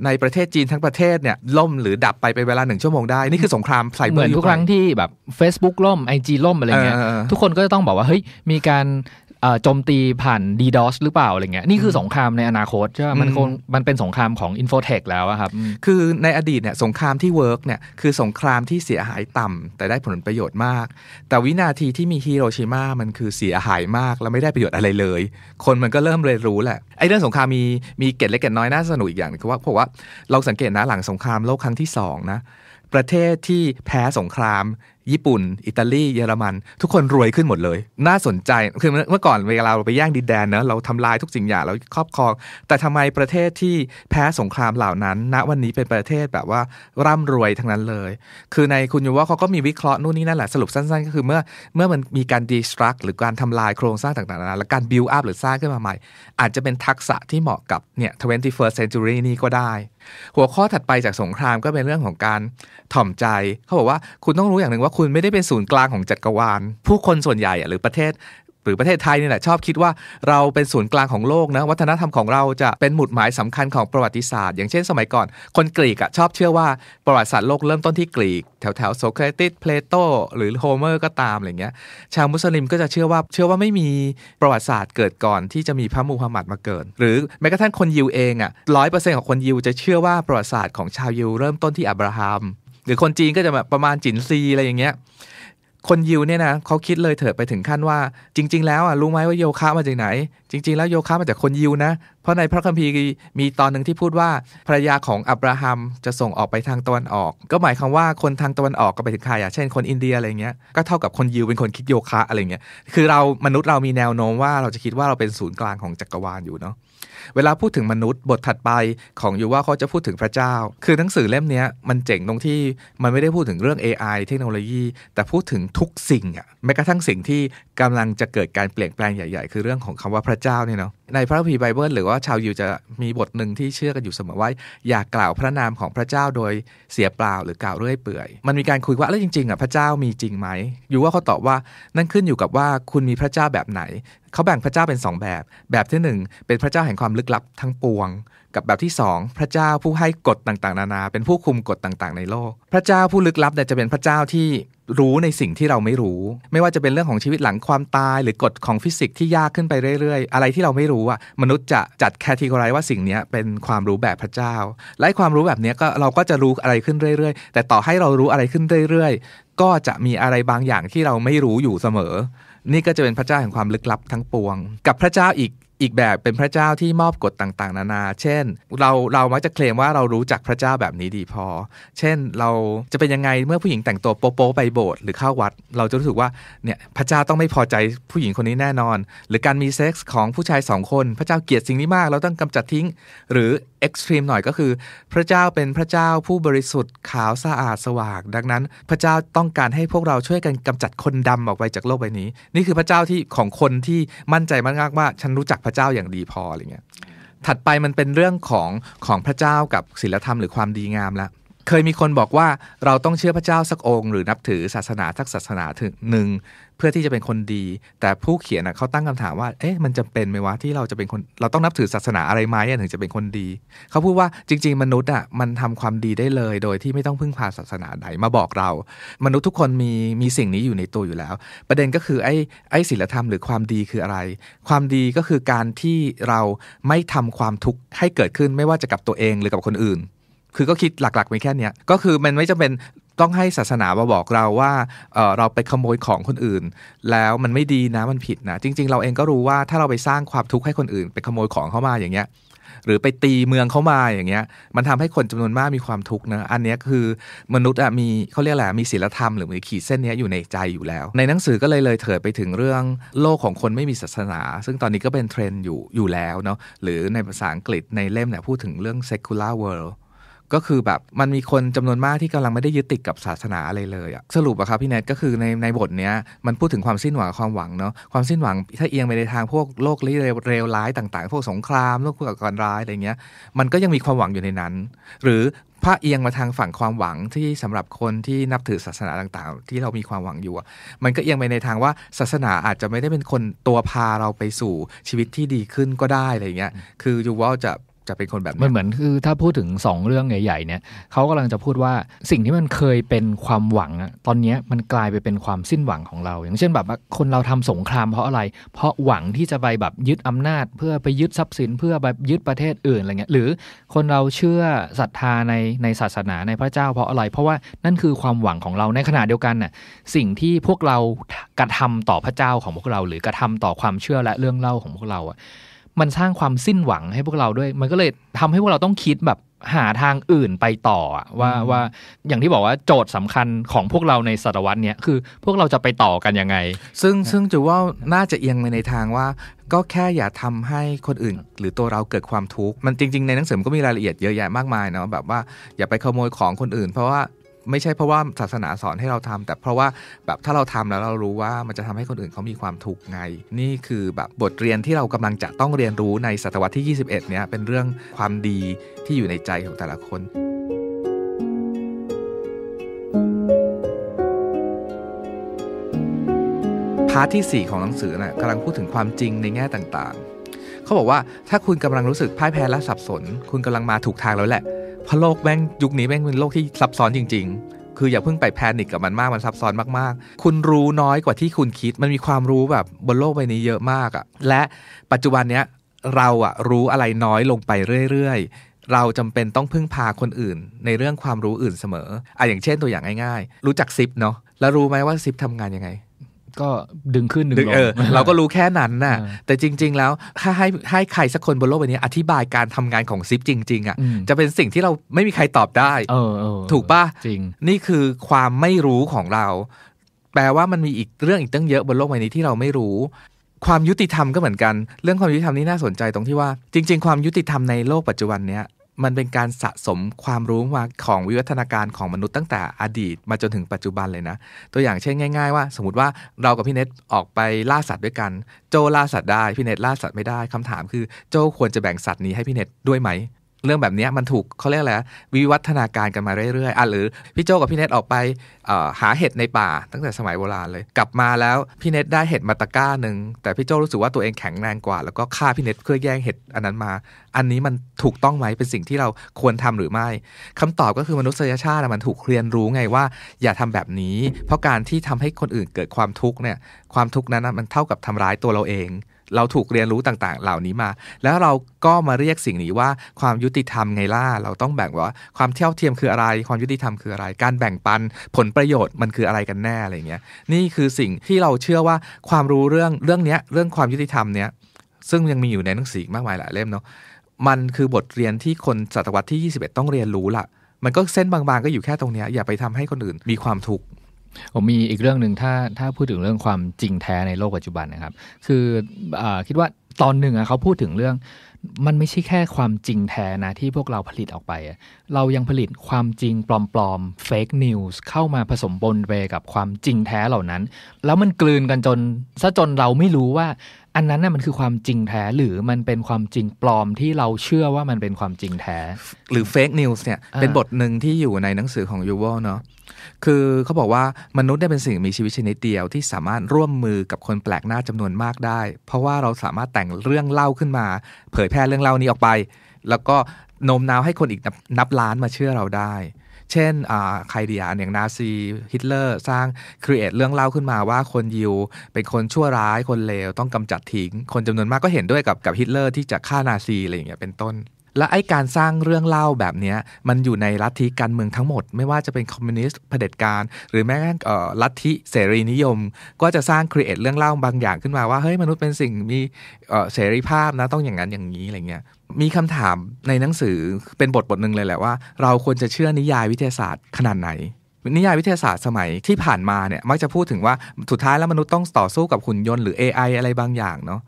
ในประเทศจีนทั้งประเทศเนี่ยล่มหรือดับไปเป็นเวลาหนึ่งชั่วโมงได้ นี่คือสงครามไซเบอร์เหมือนทุกครั้งที่แบบ Facebook ล่ม IG ล่มอะไรเงี้ยทุกคนก็จะต้องบอกว่า เฮ้ยมีการโจมตีผ่าน DDoS หรือเปล่า อะไรเงี้ยนี่คือสงครามในอนาคตใช่ไหมมันคงมันเป็นสงครามของ Infotech แล้วครับ คือในอดีตเนี่ยสงครามที่เวิร์กเนี่ยคือสงครามที่เสียหายต่ำ แต่ได้ผลประโยชน์มาก แต่วินาทีที่มีฮิโรชิมามันคือเสียหายมาก และไม่ได้ประโยชน์อะไรเลย คนมันก็เริ่มเรียนรู้แหละไอ้เรื่องสงครามมีมีเกตเล็กเกตน้อยน่าสนุกอีกอย่างคือว่าเพราะว่าเราสังเกตนะหลังสงครามโลกครั้งที่2นะประเทศที่แพ้สงคราม ญี่ปุ่น อิตาลีเยอรมัน ทุกคนรวยขึ้นหมดเลย น่าสนใจคือเมื่อก่อนเวลาเราไปแย่งดินแดนเนะเราทำลายทุกสิ่งอย่างเราครอบครองแต่ทำไมประเทศที่แพ้สงครามเหล่านั้น ณวันนี้เป็นประเทศแบบว่าร่ำรวยทั้งนั้นเลย คือในคุณยูว่าเขาก็มีวิเคราะห์นู่นนี่นั่นแหละสรุปสั้นๆก็คือเมื่อเมื่อมันมีการดีสตรักหรือการทำลายโครงสร้างต่างๆ และการบิวอัพหรือสร้างขึ้นมาใหม่ อาจจะเป็นทักษะที่เหมาะกับเนี่ย i r s t century นี้ก็ได้หัวข้อถัดไปจากสงครามก็เป็นเรื่องของการถ่อมใจเขาบอกว่าคุณต้องรู้อย่างหนึ่งว่าคุณไม่ได้เป็นศูนย์กลางของจักรวาลผู้คนส่วนใหญ่หรือประเทศหรือประเทศไทยนี่แหละชอบคิดว่าเราเป็นศูนย์กลางของโลกนะวัฒนธรรมของเราจะเป็นหมุดหมายสำคัญของประวัติศาสตร์ อย่างเช่นสมัยก่อน คนกรีกอะชอบเชื่อว่าประวัติศาสตร์โลกเริ่มต้นที่กรีก แถวแถวโซเครติสเพลโต หรือโฮเมอร์ก็ตามอะไรเงี้ย ชาวมุสลิมก็จะเชื่อว่า เชื่อว่าไม่มีประวัติศาสตร์เกิดก่อนที่จะมีพระมูฮัมหมัดมาเกิดหรือแม้กระทั่งคนยิวเองอะร้อยเปอร์เซ็นต์ของคนยิวจะเชื่อว่าประวัติศาสตร์ของชาวยิวเริ่มต้นที่อับราฮัมหรือคนจีนก็จะแบบประมาณจินซีอะไรอย่างเงี้ยคนยิวเนี่ยนะเขาคิดเลยเถิดไปถึงขั้นว่า จริงๆแล้วอ่ะรู้ไหมว่าโยคะมาจากไหนจริงๆแล้วโยคะมาจากคนยิวนะ เพราะในพระคัมภีร์มีตอนหนึ่งที่พูดว่าภรรยาของอับราฮัมจะส่งออกไปทางตะวันออก ก็หมายความว่าคนทางตะวันออกก็ไปถึงใครอ่ะเช่นคนอินเดียอะไรเงี้ยก็เท่ากับคนยิวเป็นคนคิดโยคะอะไรเงี้ยคือเรามนุษย์เรามีแนวโน้มว่าเราจะคิดว่าเราเป็นศูนย์กลางของจักรวาลอยู่เนาะเวลาพูดถึงมนุษย์บทถัดไปของยูว่าเขาจะพูดถึงพระเจ้า คือหนังสือเล่มนี้ มันเจ๋งตรงที่มันไม่ได้พูดถึงเรื่อง AI เทคโนโลยี แต่พูดถึงทุกสิ่งอะแม้กระทั่งสิ่งที่กำลังจะเกิดการเปลี่ยนแปลงใหญ่ๆ คือเรื่องของคำว่าพระเจ้าเนี่ยเนาะในพระคัมภีร์ไบเบิลหรือว่าชาวยิวจะมีบทหนึ่งที่เชื่อกันอยู่เสมอว่าอย่ากล่าวพระนามของพระเจ้าโดยเสียเปล่าหรือกล่าวเรื่อยเปื่อย มันมีการคุยว่าแล้วจริงๆอ่ะพระเจ้ามีจริงไหมอยู่ว่าเขาตอบว่านั่นขึ้นอยู่กับว่าคุณมีพระเจ้าแบบไหนเขาแบ่งพระเจ้าเป็น 2 แบบ แบบที่ 1 เป็นพระเจ้าแห่งความลึกลับทั้งปวงกับแบบที่2พระเจ้าผู้ให้กฎต่างๆ นานา เป็นผู้คุมกฎต่างๆ ในโลก พระเจ้าผู้ลึกลับเนี่ยจะเป็นพระเจ้าที่รู้ในสิ่งที่เราไม่รู้ ไม่ว่าจะเป็นเรื่องของชีวิตหลังความตาย หรือกฎของฟิสิกส์ที่ยากขึ้นไปเรื่อย ๆ อะไรที่เราไม่รู้อ่ะมนุษย์จะจัดแคตตาลรอยว่าสิ่งนี้เป็นความรู้แบบพระเจ้า และความรู้แบบนี้ก็เราก็จะรู้อะไรขึ้นเรื่อยๆ แต่ต่อให้เรารู้อะไรขึ้นเรื่อยๆก็จะมีอะไรบางอย่างที่เราไม่รู้อยู่เสมอ นี่ก็จะเป็นพระเจ้าแห่งความลึกลับทั้งปวง กับพระเจ้าอีกอีกแบบเป็นพระเจ้าที่มอบกฎต่างๆ นานา เช่น เราเรามักจะเคลมว่าเรารู้จักพระเจ้าแบบนี้ดีพอ เช่นเราจะเป็นยังไงเมื่อผู้หญิงแต่งตัวโป๊ะไปโบสถ์หรือเข้าวัด เราจะรู้สึกว่าเนี่ยพระเจ้าต้องไม่พอใจผู้หญิงคนนี้แน่นอน หรือการมีเซ็กส์ของผู้ชายสองคน พระเจ้าเกลียดสิ่งนี้มาก เราต้องกำจัดทิ้ง หรือเอ็กซ์ตรีมหน่อยก็คือ พระเจ้าเป็นพระเจ้าผู้บริสุทธิ์ขาวสะอาดสว่างดังนั้นพระเจ้าต้องการให้พวกเราช่วยกันกำจัดคนดำออกไปจากโลกใบนี้ นี่คือพระเจ้าที่ของคนที่มั่นใจมากๆว่าฉันรู้จักพระเจ้าอย่างดีพออะไรเงี้ย ถัดไปมันเป็นเรื่องของของพระเจ้ากับศีลธรรมหรือความดีงามละเคยมีคนบอกว่าเราต้องเชื่อพระเจ้าสักองค์ หรือนับถือศาสนาสักศาสนาถึงหนึ่ง เพื่อที่จะเป็นคนดี แต่ผู้เขียนเขาตั้งคำถามว่าเอ๊ะมันจะเป็นไหมวะที่เราจะเป็นคนเราต้องนับถือศาสนาอะไรไหมถึงจะเป็นคนดี เขาพูดว่าจริง ๆ มนุษย์อ่ะมันทำความดีได้เลย โดยที่ไม่ต้องพึ่งพาศาสนาใดมาบอกเรา มนุษย์ทุกคนมีมีสิ่งนี้อยู่ในตัวอยู่แล้ว ประเด็นก็คือไอ้ไอ้ศีลธรรมหรือความดีคืออะไร ความดีก็คือการที่เราไม่ทำความทุกข์ให้เกิดขึ้นไม่ว่าจะกับตัวเองหรือกับคนอื่นคือก็คิดหลักๆไปแค่เนี้ยก็คือมันไม่จำเป็นต้องให้ศาสนามาบอกเราว่าเเราไปขโมยของคนอื่น แล้วมันไม่ดีนะ มันผิดนะจริงๆ เราเองก็รู้ว่าถ้าเราไปสร้างความทุกข์ให้คนอื่นไปขโมยของเข้ามาอย่างเงี้ยหรือไปตีเมืองเข้ามาอย่างเงี้ยมันทำให้คนจำนวนมากมีความทุกข์นะอันนี้คือมนุษย์อะมีเขาเรียกแหละมีศีลธรรมหรือมีขีดเส้นนี้อยู่ในใจอยู่แล้ว ในหนังสือก็เลยเลยเถิดไปถึงเรื่องโลกของคนไม่มีศาสนา ซึ่งตอนนี้ก็เป็นเทรนด์อยู่อยู่แล้วเนาะหรือในภาษาอังกฤษในเล่มเนี่ยพูดถึงเรื่อง secular world ก็คือแบบมันมีคนจำนวนมากที่กำลังไม่ได้ยึดติดกับศาสนาอะไรเลยอะสรุปอะครับพี่แนทก็คือในในบทเนี้ยมันพูดถึงความสิ้นหวังความหวังเนาะความสิ้นหวังถ้าเอียงไปในทางพวกโลกเลวร้ายต่างๆ พวกสงครามโลกผู้ก่อการร้ายอะไรเงี้ยมันก็ยังมีความหวังอยู่ในนั้น หรือพระเอียงมาทางฝั่งความหวังที่สำหรับคนที่นับถือศาสนาต่างๆ ที่เรามีความหวังอยู่มันก็เอียงไปในทางว่าศาสนาอาจจะไม่ได้เป็นคนตัวพาเราไปสู่ชีวิตที่ดีขึ้นก็ได้อะไรเงี้ยคือยูว่าจะจะเป็นคนแบบมันเหมือนคือถ้าพูดถึง 2 เรื่องใหญ่ๆเนี่ย เขากำลังจะพูดว่าสิ่งที่มันเคยเป็นความหวังตอนนี้มันกลายไปเป็นความสิ้นหวังของเรา อย่างเช่นแบบคนเราทำสงครามเพราะอะไร เพราะหวังที่จะไปแบบยึดอำนาจเพื่อไปยึดทรัพย์สิน เพื่อแบบยึดประเทศอื่นอะไรเงี้ยหรือคนเราเชื่อศรัทธาในในศาสนาในพระเจ้า เพราะอะไร เพราะว่านั่นคือความหวังของเราในขณะเดียวกันน่ะสิ่งที่พวกเรากระทำต่อพระเจ้าของพวกเรา หรือกระทำต่อความเชื่อและเรื่องเล่าของพวกเราอ่ะมันสร้างความสิ้นหวังให้พวกเราด้วย มันก็เลยทำให้พวกเราต้องคิดแบบหาทางอื่นไปต่อว่าว่าอย่างที่บอกว่าโจทย์สำคัญของพวกเราในศตวรรษนี้คือ พวกเราจะไปต่อกันยังไง ซึ่งซึ่งจูว่าน่าจะเอียงไปในทางว่า ก็แค่อย่าทำให้คนอื่น หรือตัวเราเกิดความทุกข์มันจริงๆ ในหนังสือมันก็มีรายละเอียดเยอะแยะมากมายเนาะแบบว่าอย่าไปขโมยของคนอื่นเพราะว่าไม่ใช่เพราะว่าศาสนาสอนให้เราทำ แต่เพราะว่าแบบถ้าเราทำแล้วเรารู้ว่ามันจะทำให้คนอื่นเขามีความถูกไง นี่คือแบบบทเรียนที่เรากำลังจะต้องเรียนรู้ในศตวรรษที่ 21เนี้ยเป็นเรื่องความดีที่อยู่ในใจของแต่ละคนพาร์ทที่ 4 ของหนังสือนะ่ะกำลังพูดถึงความจริงในแง่ต่างๆ เขาบอกว่าถ้าคุณกำลังรู้สึกพ่ายแพ้และสับสนคุณกำลังมาถูกทางแล้วแหละเพราะโลกแม่งยุคนี้แม่งเป็นโลกที่ซับซ้อนจริงๆ คืออย่าเพิ่งไปแพนิคกับมันมาก มันซับซ้อนมากๆ คุณรู้น้อยกว่าที่คุณคิด มันมีความรู้แบบบนโลกใบนี้เยอะมากอ่ะ และปัจจุบันเนี้ยเราอ่ะรู้อะไรน้อยลงไปเรื่อยๆ เราจำเป็นต้องพึ่งพาคนอื่นในเรื่องความรู้อื่นเสมอ อ่ะอย่างเช่นตัวอย่างง่ายๆ รู้จักซิปเนาะ แล้วรู้ไหมว่าซิปทำงานยังไงก็ดึงขึ้นดึงลงเราก็รู้แค่นั้นน่ะ แต่จริง ๆ แล้วถ้าให้ให้ใครสักคนบนโลกใบนี้ อธิบายการทำงานของซิปจริง ๆ อ่ะ จะเป็นสิ่งที่เราไม่มีใครตอบได้ถูกป่ะจริงนี่คือความไม่รู้ของเรา แปลว่ามันมีอีกเรื่องอีกตั้งเยอะบนโลกใบนี้ที่เราไม่รู้ ความยุติธรรมก็เหมือนกัน เรื่องความยุติธรรมนี่น่าสนใจตรงที่ว่าจริง ๆ ความยุติธรรมในโลกปัจจุบันเนี้ยมันเป็นการสะสมความรู้มาของวิวัฒนาการของมนุษย์ตั้งแต่อดีตมาจนถึงปัจจุบันเลยนะ ตัวอย่างเช่นง่ายๆว่า สมมติว่าเรากับพี่เน็ตออกไปล่าสัตว์ด้วยกัน โจล่าสัตว์ได้พี่เน็ตล่าสัตว์ไม่ได้คำถามคือ โจควรจะแบ่งสัตว์นี้ให้พี่เน็ตด้วยไหมเรื่องแบบนี้มันถูกเขาเรียกอะไรวิวัฒนาการกันมาเรื่อยๆอ่ะหรือพี่โจกับพี่เนตออกไปหาเห็ดในป่า ตั้งแต่สมัยโบราณเลย กลับมาแล้วพี่เนตได้เห็ดมาตะก้าหนึ่งแต่พี่โจรู้สึกว่าตัวเองแข็งแรงกว่าแล้วก็ฆ่าพี่เนตเพื่อแย่งเห็ดอันนั้นมา อันนี้มันถูกต้องไหมเป็นสิ่งที่เราควรทำหรือไม่ คำตอบก็คือมนุษยชาติมันถูกเรียนรู้ไงว่า อย่าทำแบบนี้เพราะการที่ทำให้คนอื่นเกิดความทุกข์เนี่ยความทุกข์นั้นมันเท่ากับทำร้ายตัวเราเองเราถูกเรียนรู้ต่างๆเหล่านี้มา แล้วเราก็มาเรียกสิ่งนี้ว่าความยุติธรรมไงล่ะเราต้องแบ่งว่า ความเท่าเทียมคืออะไร ความยุติธรรมคืออะไร การแบ่งปันผลประโยชน์มันคืออะไรกันแน่อะไรเงี้ยนี่คือสิ่งที่เราเชื่อว่าความรู้เรื่องเรื่องเนี้ยเรื่องความยุติธรรมเนี้ยซึ่งยังมีอยู่ในหนังสือมากมายหลายเล่มเนาะมันคือบทเรียนที่คนศตวรรษที่21 ต้องเรียนรู้ละมันก็เส้นบางๆ ก็อยู่แค่ตรงนี้อย่าไปทำให้คนอื่นมีความทุกข์ผมมีอีกเรื่องหนึ่งถ้าถ้าพูดถึงเรื่องความจริงแท้ในโลกปัจจุบันนะครับ คืออคิดว่าตอนหนึ่งเขาพูดถึงเรื่อง มันไม่ใช่แค่ความจริงแท้นะที่พวกเราผลิตออกไปเรายังผลิตความจริงปลอมๆเฟกนิวส์เข้ามาผสมปนไปกับความจริงแท้เหล่านั้นแล้วมันกลืนกันจนซะจนเราไม่รู้ว่าอันนั้นน่ะมันคือความจริงแท้ หรือมันเป็นความจริงปลอมที่เราเชื่อว่ามันเป็นความจริงแท้ หรือเฟกนิวส์เนี่ยเป็นบทหนึ่งที่อยู่ในหนังสือของยูวอลเนาะคือเขาบอกว่ามนุษย์เนี่ยเป็นสิ่งมีชีวิตชนิดเดียวที่สามารถร่วมมือกับคนแปลกหน้าจำนวนมากได้ เพราะว่าเราสามารถแต่งเรื่องเล่าขึ้นมา เผยแพร่เรื่องเล่านี้ออกไป แล้วก็โน้มน้าวให้คนอีกนับล้านมาเชื่อเราได้เช่นใครดีอ่ะอย่างนาซีฮิตเลอร์ สร้างครีเอทเรื่องเล่าขึ้นมาว่าคนยิวเป็นคนชั่วร้ายคนเลว ต้องกำจัดทิ้ง คนจำนวนมากก็เห็นด้วยกับกับฮิตเลอร์ ที่จะฆ่านาซีอะไรอย่างเงี้ยเป็นต้น และไอการสร้างเรื่องเล่าแบบนี้มันอยู่ในลัทธิการเมืองทั้งหมดไม่ว่าจะเป็นคอมมิวนิสต์เผด็จการ หรือแม้กระทั่งลัทธิเสรีนิยม ก็จะสร้างครีเอทเรื่องเล่าบางอย่างขึ้นมาว่าเฮ้ยมนุษย์เป็นสิ่งมีเสรีภาพนะต้องอย่างนั้นอย่างนี้อะไรเงี้ยมีคำถามในหนังสือเป็นบทบทหนึ่งเลยแหละว่า เราควรจะเชื่อนิยายวิทยาศาสตร์ขนาดไหน นิยายวิทยาศาสตร์สมัยที่ผ่านมาเนี่ยมักจะพูดถึงว่าสุดท้ายแล้วมนุษย์ต้องต่อสู้กับหุ่นยนต์ หรือ AI อะไรบางอย่างเนาะ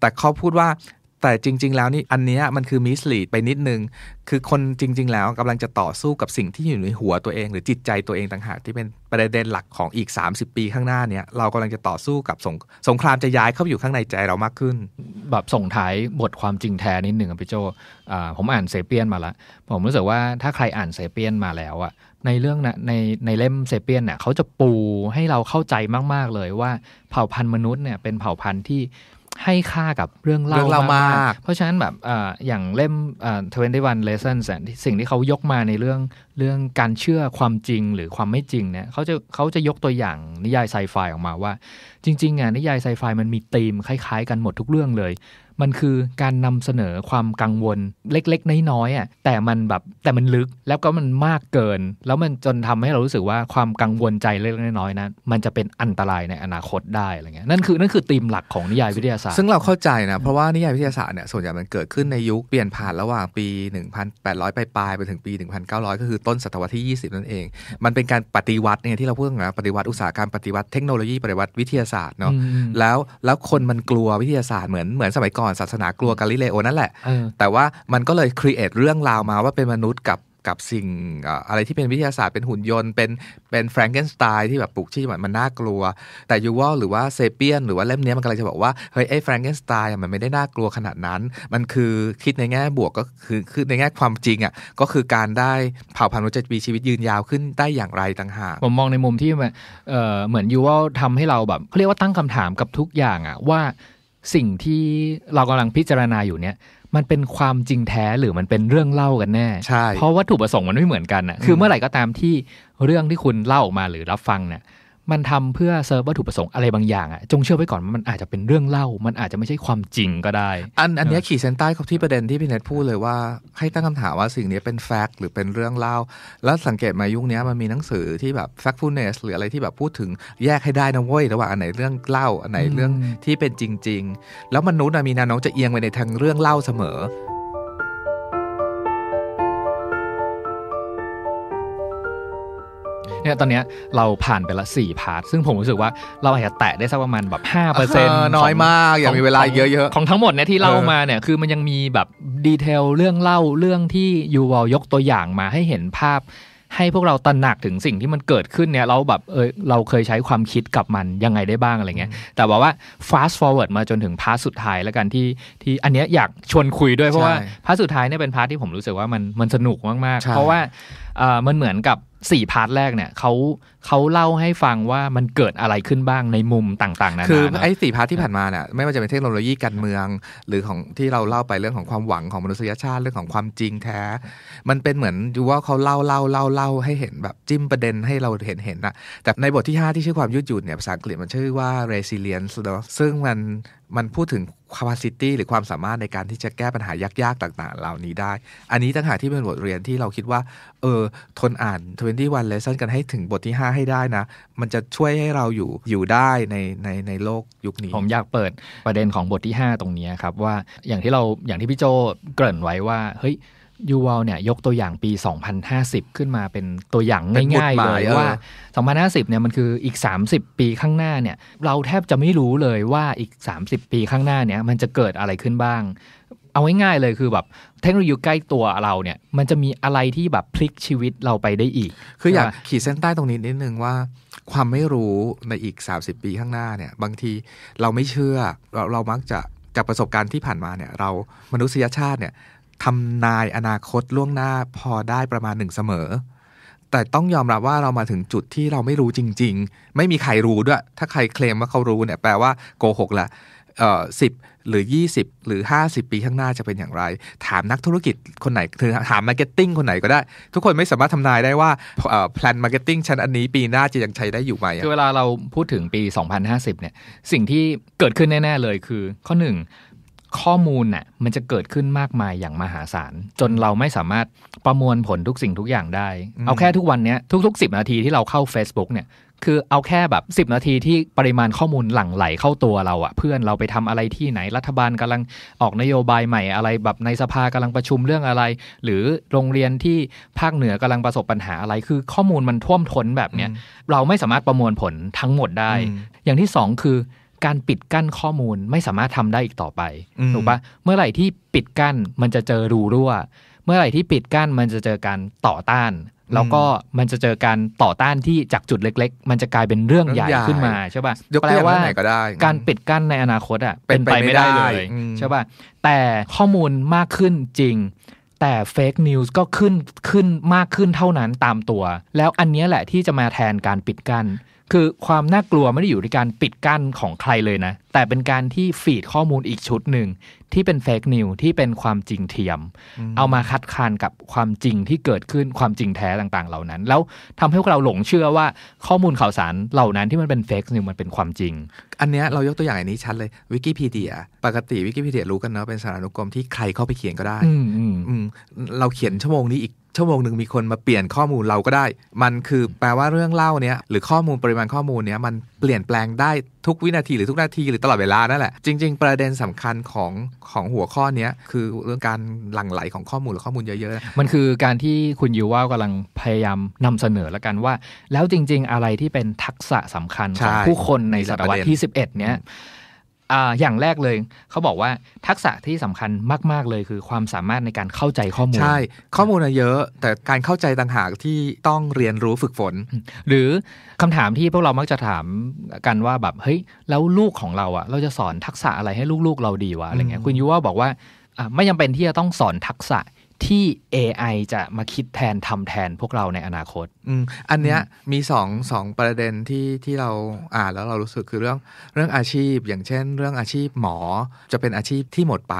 แต่เขาพูดว่าแต่จริง ๆ แล้วนี่อันนี้มันคือมิสลีดไปนิดนึง คือคนจริงๆ แล้วกำลังจะต่อสู้กับสิ่งที่อยู่ในหัวตัวเองหรือจิตใจตัวเองต่างหากที่เป็นประเด็นหลักของอีก 30 ปีข้างหน้าเนี่ยเรากำลังจะต่อสู้กับสงสงครามจะย้ายเข้าอยู่ข้างในใจเรามากขึ้น แบบส่งท้ายบทความจริงแท้นิดหนึ่งพี่โจ ผมอ่านเซเปียนมาละผมรู้สึกว่าถ้าใครอ่านเซเปียนมาแล้วอะในเรื่องนะในในเล่มเซเปียนเนี่ยเขาจะปูให้เราเข้าใจมากๆเลยว่า เผ่าพันธุ์มนุษย์เนี่ยเป็นเผ่าพันธุ์ที่ให้ค่ากับเรื่องเล่ามาก เพราะฉะนั้นแบบอย่างเล่มทเวนตี้วันเลสันสิ่งที่เขายกมาในเรื่องเรื่องการเชื่อความจริงหรือความไม่จริงเนี่ยเขาจะเขาจะยกตัวอย่างนิยายไซไฟออกมาว่า จริงๆอ่ะนิยายไซไฟมันมีธีมคล้าย ๆ กันหมดทุกเรื่องเลยมันคือการนำเสนอความกังวลเล็กๆน้อยๆอ่ะแต่มันแบบแต่มันลึกแล้วก็มันมากเกิน แล้วมันจนทำให้เรารู้สึกว่าความกังวลใจเล็กๆน้อยๆนั้นมันจะเป็นอันตรายในอนาคตได้อะไรเงี้ยนั่นคือนั่นคือธีมหลักของนิยายวิทยาศาสตร์ซึ่งเราเข้าใจนะเพราะว่านิยายวิทยาศาสตร์เนี่ยส่วนใหญ่มันเกิดขึ้นในยุคเปลี่ยนผ่านระหว่างปี 1800 ปลายๆไปถึงปี 1900ก็คือ ต้นศตวรรษที่ 20นั่นเอง มันเป็นการปฏิวัติเนี่ยที่เราพูดถึงนะปฏิวัติอุตสาหกรรมปฏิวัติเทคโนโลยีปฏิวัติวิทยาศาสตร์เนาะแล้วแล้วคนมันกลัววิทยาศาสตร์เหมือนเหมือนสมัยก่อนอนศาสนากลัวกาลิเลโอ นั่นแหละ แต่ว่ามันก็เลยครีเอทเรื่องราวมาว่าเป็นมนุษย์กับกับสิ่งอะไรที่เป็นวิทยาศาสตร์เป็นหุ่นยนต์ เป็นเป็นแฟรงเกนสไตน์ที่แบบปลุกชีพมันน่ากลัว แต่ยูวอลหรือว่าเซเปียน หรือว่าเล่มนี้มันกำลังจะบอกว่า เฮ้ย ไอ้แฟรงเกนสไตน์มันไม่ได้น่ากลัวขนาดนั้น มันคือคิดในแง่บวกก็คือคือในแง่ความจริงอ่ะก็คือการได้เผ่าพันธุ์์จะมีชีวิตยืนยาวขึ้นได้อย่างไรต่างหากผมมองในมุมที่เหมือนยูวอลทำให้เราแบบเขาเรียกว่าตั้งคำถามกับทุกอย่างอ่ะว่าสิ่งที่เรากำลังพิจารณาอยู่เนี่ยมันเป็นความจริงแท้หรือมันเป็นเรื่องเล่ากันแน่ใช่เพราะวัตถุประสงค์มันไม่เหมือนกันอ่ะคือเมื่อไหร่ก็ตามที่เรื่องที่คุณเล่าออกมาหรือรับฟังเนี่ยมันทำเพื่อเซิร์ฟวัตถุประสงค์ อะไรบางอย่างอะจงเชื่อไว้ก่อนมันอาจจะเป็นเรื่องเล่า มันอาจจะไม่ใช่ความจริงก็ได้ อันอันนี้ขีดเส้นใต้ที่ประเด็นที่พี่เน็ตพูดเลยว่า ให้ตั้งคำถามว่าสิ่งนี้เป็นแฟกต์หรือเป็นเรื่องเล่า แล้วสังเกตมายุคนี้มันมีหนังสือที่แบบ factfulness หรืออะไรที่แบบพูดถึงแยกให้ได้นะเว้ยระหว่างอันไหนเรื่องเล่าอันไหนเรื่องที่เป็นจริง ๆ แล้วมนุษย์มีนาน้องจะเอียงไปในทางเรื่องเล่าเสมอเนี่ยตอนเนี้ยเราผ่านไปละสี่พาร์ท ซึ่งผมรู้สึกว่าเราอาจจะแตะได้สักประมาณแบบห้าเปอร์เซ็นต์น้อยมากอย่ามีเวลาเยอะๆ ของทั้งหมดเนี่ยที่เล่ามาเนี่ยคือมันยังมีแบบดีเทล เรื่องเล่าเรื่องที่ยูวอลยกตัวอย่างมาให้เห็นภาพ ให้พวกเราตระหนักถึงสิ่งที่มันเกิดขึ้นเนี่ยเราแบบเออเราเคยใช้ความคิดกับมันยังไงได้บ้างอะไรเงี้ยแต่บอกว่า fast forward มาจนถึงพาร์ทสุดท้ายแล้วกันที่ที่อันเนี้ยอยากชวนคุยด้วยเพราะว่าพาร์ทสุดท้ายเนี่ยเป็นพาร์ทที่ผมรู้สึกว่ามันมันสนุกมากๆเพราะว่าเออมันเหมือนกับสี่พาร์ทแรกเนี่ยเขาเขาเล่าให้ฟังว่ามันเกิดอะไรขึ้นบ้างในมุมต่าง ๆนานาคือไอ้สี่พาร์ทที่ผ่านมาเนี่ยไม่ว่าจะเป็นเทคโนโลยีการเมืองหรือของที่เราเล่าไปเรื่องของความหวังของมนุษยชาติเรื่องของความจริงแท้ มันเป็นเหมือนดูว่าเขาเล่าเล่าเล่าเล่าให้เห็นแบบจิ้มประเด็นให้เราเห็นเห็นนะแต่ในบทที่ 5ที่ชื่อความยืดหยุ่นเนี่ยภาษาอังกฤษมันชื่อว่า resilience ซึ่งมันมันพูดถึง capacity หรือความสามารถในการที่จะแก้ปัญหายากๆ ต่างๆ เหล่านี้ได้ อันนี้ต่างหากที่เป็นบทเรียนที่เราคิดว่าเออ ทนอ่าน2 e lesson กันให้ถึงบทที่ 5 ให้ได้นะ มันจะช่วยให้เราอยู่อยู่ได้ในในในโลกยุคนี้ ผมอยากเปิดประเด็นของบทที่ 5 ตรงนี้ครับว่าอย่างที่เราอย่างที่พี่โจเกริ่นไว้ว่า เฮ้ยยูวอลเนี่ยยกตัวอย่างปี 2050ขึ้นมาเป็นตัวอย่างง่ายๆเลยว่า2050เนี่ยมันคืออีก 30 ปีข้างหน้าเนี่ย เราแทบจะไม่รู้เลยว่าอีก 30 ปีข้างหน้าเนี่ยมันจะเกิดอะไรขึ้นบ้าง เอาง่ายๆเลยคือแบบเทคโนโลยีใกล้ตัวเราเนี่ยมันจะมีอะไรที่แบบพลิกชีวิตเราไปได้อีก คืออยากขีดเส้นใต้ตรงนี้นิดนึงว่า ความไม่รู้ในอีก 30 ปีข้างหน้าเนี่ยบางทีเราไม่เชื่อ เราเรามักจะจากประสบการณ์ที่ผ่านมาเนี่ยเรามนุษยชาติเนี่ยทำนายอนาคตล่วงหน้าพอได้ประมาณหนึ่งเสมอ แต่ต้องยอมรับว่าเรามาถึงจุดที่เราไม่รู้จริงๆ ไม่มีใครรู้ด้วย ถ้าใครเคลมว่าเขารู้เนี่ย แปลว่าโกหกละเอ่อสิบหรือ 20 หรือ 50 ปีข้างหน้าจะเป็นอย่างไร ถามนักธุรกิจคนไหนอถามมาร์เก็ตติ้งคนไหนก็ได้ ทุกคนไม่สามารถทำนายได้ว่าแพลนมาร์เก็ตติ้งชั้นอันนี้ปีหน้าจะยังใช้ได้อยู่ไหมคือเวลาเราพูดถึงปี2050เนี่ย สิ่งที่เกิดขึ้นแน่ ๆ เลยคือข้อ1ข้อมูลน่ะมันจะเกิดขึ้นมากมายอย่างมหาศาล จนเราไม่สามารถประมวลผลทุกสิ่งทุกอย่างได้เอาแค่ทุกวันนี้ทุกๆ 10นาทีที่เราเข้า Facebook เนี่ย คือเอาแค่แบบ10นาทีที่ปริมาณข้อมูลหลั่งไหลเข้าตัวเราอะเพื่อนเราไปทำอะไรที่ไหนรัฐบาลกำลังออกนโยบายใหม่ อะไร แบบในสภากำลังประชุมเรื่องอะไร หรือโรงเรียนที่ภาคเหนือกำลังประสบปัญหาอะไร คือข้อมูลมันท่วมท้นแบบเนี้ยเราไม่สามารถประมวลผลทั้งหมดได้ อย่างที่2คือการปิดกั้นข้อมูลไม่สามารถทำได้อีกต่อไป ถูกปะเมื่อไหร่ที่ปิดกั้นมันจะเจอรูรั่ว เมื่อไหร่ที่ปิดกั้นมันจะเจอการต่อต้าน แล้วก็มันจะเจอการต่อต้านที่จากจุดเล็ก ๆ มันจะกลายเป็นเรื่องใหญ่ขึ้นมาใช่ป่ะแปลว่ากการปิดกั้นในอนาคตอ่ะเป็นไปไม่ได้เลยใช่ป่ะแต่ข้อมูลมากขึ้นจริง แต่เฟกนิวส์ก็ขึ้นขึ้นมากขึ้นเท่านั้นตามตัว แล้วอันนี้แหละที่จะมาแทนการปิดกัน้นคือความน่ากลัวไม่ได้อยู่ในการปิดกั้นของใครเลยนะ แต่เป็นการที่ฟีดข้อมูลอีกชุดหนึ่งที่เป็นเฟกนิวที่เป็นความจริงเทียมเอามาคัดค้านกับความจริงที่เกิดขึ้นความจริงแท้ต่างๆเหล่านั้น แล้วทำให้พวกเราหลงเชื่อว่าข้อมูลข่าวสารเหล่านั้นที่มันเป็นเฟกนิวมันเป็นความจริงอันเนี้ยเรายกตัวอย่างอันนี้ชัดเลยวิกิพีเดีย ปกติวิกิพีเดียรู้กันเนาะเป็นสารานุกรมที่ใครเข้าไปเขียนก็ได้เราเขียนชั่วโมงนี้อีกชั่วโมงหนึ่งมีคนมาเปลี่ยนข้อมูลเราก็ได้ มันคือแปลว่าเรื่องเล่าเนี้ยหรือข้อมูลปริมาณข้อมูลเนี้ยมันเปลี่ยนแปลงได้ทุกวินาทีหรือทุก นาที หรือตลอด เวลานั่นแหละจริงๆ ประเด็นสำคัญของของหัวข้อเนี้ยคือเรื่องการหลั่งไหลของข้อมูลหรือข้อมูลเยอะ ๆ มันคือการที่คุณยูว่ากำลังพยายามนำเสนอละกันว่า แล้วจริง ๆ อะไรที่เป็นทักษะสำคัญของผู้คนในศตวรรษที่11เนี้ยอย่างแรกเลยเขาบอกว่าทักษะที่สำคัญมาก ๆเลยคือความสามารถในการเข้าใจข้อมูล ใช่ข้อมูลเยอะ แต่การเข้าใจต่างหากที่ต้องเรียนรู้ฝึกฝน หรือคำถามที่พวกเรามักจะถามกันว่าแบบเฮ้ยแล้วลูกของเราอะเราจะสอนทักษะอะไรให้ลูกๆ เราดีวะอะไรเงี้ยคุณยูว่าบอกว่าไม่จำเป็นที่จะต้องสอนทักษะที่ AI จะมาคิดแทนทำแทนพวกเราในอนาคต อืม อันเนี้ยมีสองสองประเด็นที่ที่เราอ่านแล้วเรารู้สึกคือเรื่องเรื่องอาชีพอย่างเช่น เรื่องอาชีพหมอจะเป็นอาชีพที่หมดไป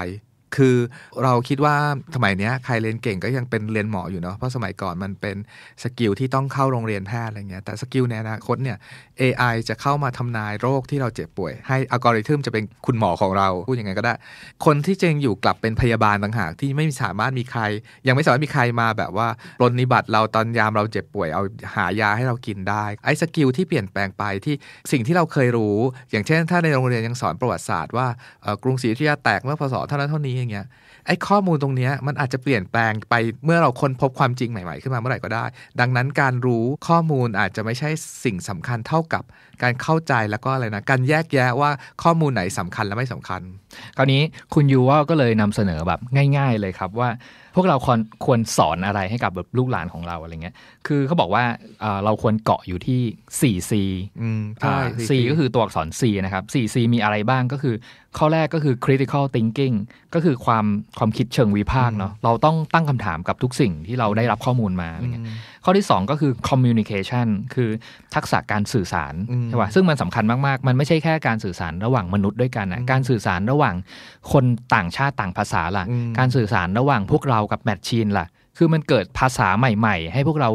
คือเราคิดว่าสมัยนี้ใครเรียนเก่งก็ยังเป็นเรียนหมออยู่เนาะเพราะสมัยก่อนมันเป็นสกิลที่ต้องเข้าโรงเรียนแพทย์อะไรเงี้ยแต่สกิลในอนาคตเนี่ย AI จะเข้ามาทำนายโรคที่เราเจ็บป่วยให้อัลกอริทึมจะเป็นคุณหมอของเรา พูดยังไงก็ได้ คนที่จริงอยู่กลับเป็นพยาบาลต่างหาก ที่ไม่สามารถมีใคร ยังไม่สามารถมีใครมาแบบว่าปรนนิบัติเราตอนยามเราเจ็บป่วยเอาหายาให้เรากินได้ไอ้สกิลที่เปลี่ยนแปลงไปที่สิ่งที่เราเคยรู้ อย่างเช่น ถ้าในโรงเรียนยังสอนประวัติศาสตร์ว่ากรุงศรีอยุธยาแตกเมื่อพศเท่านั้นเท่านี้อย่างเงี้ยไอ้ข้อมูลตรงนี้มันอาจจะเปลี่ยนแปลงไปเมื่อเราค้นพบความจริงใหม่ๆ ขึ้นมาเมื่อไหร่ก็ได้ ดังนั้นการรู้ข้อมูลอาจจะไม่ใช่สิ่งสำคัญเท่ากับการเข้าใจแล้วก็อะไรนะ การแยกแยะว่าข้อมูลไหนสำคัญและไม่สำคัญคราวนี้คุณยูว่าก็เลยนำเสนอแบบง่ายๆเลยครับว่าพวกเราควรสอนอะไรให้กับแบบลูกหลานของเราอะไรเงี้ย คือเขาบอกว่าเราควรเกาะอยู่ที่ 4C ่ซีใช่ C ก็คือตัวอักษร C นะครับ 4C มีอะไรบ้างก็คือ ข้อแรกก็คือ critical thinking ก็คือความความคิดเชิงวิพากษ์เนาะเราต้องตั้งคำถามกับทุกสิ่งที่เราได้รับข้อมูลมาอะไรเงี้ยข้อที่ 2 ก็คือ communication คือทักษะการสื่อสารใช่ป่ะซึ่งมันสำคัญมาก ๆ มันไม่ใช่แค่การสื่อสารระหว่างมนุษย์ด้วยกันนะการสื่อสารระหว่างคนต่างชาติต่างภาษาล่ะ การสื่อสารระหว่างพวกเรากับแมชชีนล่ะ คือมันเกิดภาษาใหม่ ๆ ให้พวกเรา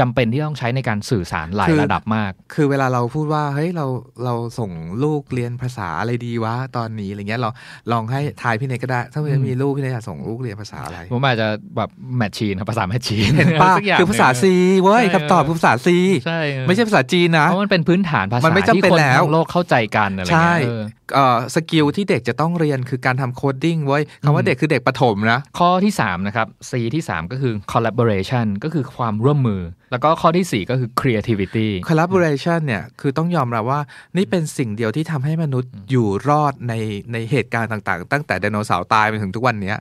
จำเป็นที่ต้องใช้ในการสื่อสารหลายระดับมาก คือเวลาเราพูดว่า เฮ้ย เรา เราส่งลูกเรียนภาษาอะไรดีวะตอนนี้อะไรเงี้ยเราลองให้ทายพี่เนก็ได้ ถ้าพี่เนมีลูกพี่เนจะส่งลูกเรียนภาษาอะไรผมอาจจะแบบแมชชีนครับภาษาแมชชีนเห็นป้ะคือภาษาซีเว้ยคำตอบภาษาซีใช่ไม่ใช่ภาษาจีนนะเพราะมันเป็นพื้นฐานภาษาที่คนทั้งโลกเข้าใจกันอะไรเงี้ยสกิลที่เด็กจะต้องเรียนคือการทำโคดดิ้งไว้คำว่าเด็กคือเด็กประถมนะ ข้อที่ 3 นะครับ C ที่ 3 ก็คือ collaboration ก็คือความร่วมมือ แล้วก็ข้อที่ 4 ก็คือ creativity collaboration เนี่ยคือต้องยอมรับว่า นี่เป็นสิ่งเดียวที่ทำให้มนุษย์อยู่รอดในในเหตุการณ์ต่าง ๆ ตั้งแต่ไดโนเสาร์ตายไปถึงทุกวันนี้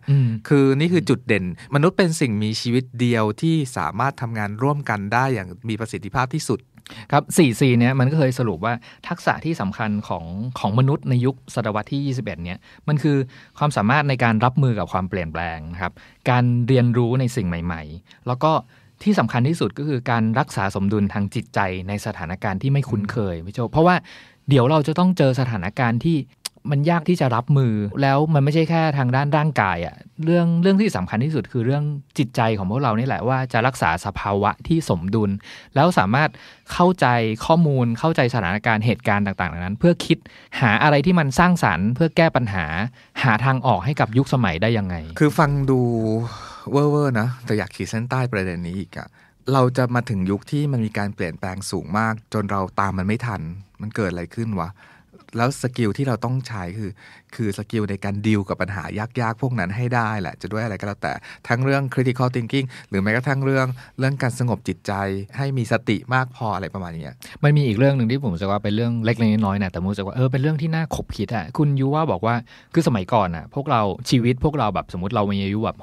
คือนี่คือจุดเด่น มนุษย์เป็นสิ่งมีชีวิตเดียวที่สามารถทำงานร่วมกันได้อย่างมีประสิทธิภาพที่สุดครับ 4C เนี่ยมันก็เคยสรุปว่าทักษะที่สำคัญของของมนุษย์ในยุคศตวรรษที่ 21เนี่ยมันคือความสามารถในการรับมือกับความเปลี่ยนแปลงนะครับการเรียนรู้ในสิ่งใหม่ๆ แล้วก็ที่สำคัญที่สุดก็คือการรักษาสมดุลทางจิตใจในสถานการณ์ที่ไม่คุ้นเคยพี่โจเพราะว่าเดี๋ยวเราจะต้องเจอสถานการณ์ที่มันยากที่จะรับมือ แล้วมันไม่ใช่แค่ทางด้านร่างกายอะเรื่องเรื่องที่สำคัญที่สุด คือเรื่องจิตใจของพวกเรานี่แหละว่าจะรักษาสภาวะที่สมดุล แล้วสามารถเข้าใจข้อมูลเข้าใจสถานการณ์เหตุการณ์ต่างๆเหล่านั้น เพื่อคิดหาอะไรที่มันสร้างสารรค์ เพื่อแก้ปัญหา หาทางออกให้กับยุคสมัยได้ยังไง คือฟังดูเว่อร์นะแต่อยากขีดเส้นใต้ประเด็นนี้อีกอะเราจะมาถึงยุคที่มันมีการเปลี่ยนแปลงสูงมาก จนเราตามมันไม่ทัน มันเกิดอะไรขึ้นวะแล้วสกิลที่เราต้องใช้คือคือสกิลในการดีลกับปัญหายากๆ พวกนั้นให้ได้แหละ จะด้วยอะไรก็แล้ว แต่ทั้งเรื่อง critical thinking หรือแม้กระทั่งเรื่องเรื่องการสงบจิตใจให้มีสติมากพออะไรประมาณนี้มันมีอีกเรื่องหนึ่งที่ผมจะว่าเป็นเรื่องเล็กๆน้อยๆนะแต่ผมจะว่าเออเป็นเรื่องที่น่าขบคิดอ่ะคุณยูว่าบอกว่าคือสมัยก่อนอ่ะพวกเราชีวิตพวกเราแบบสมมติเรามีอายุแบบ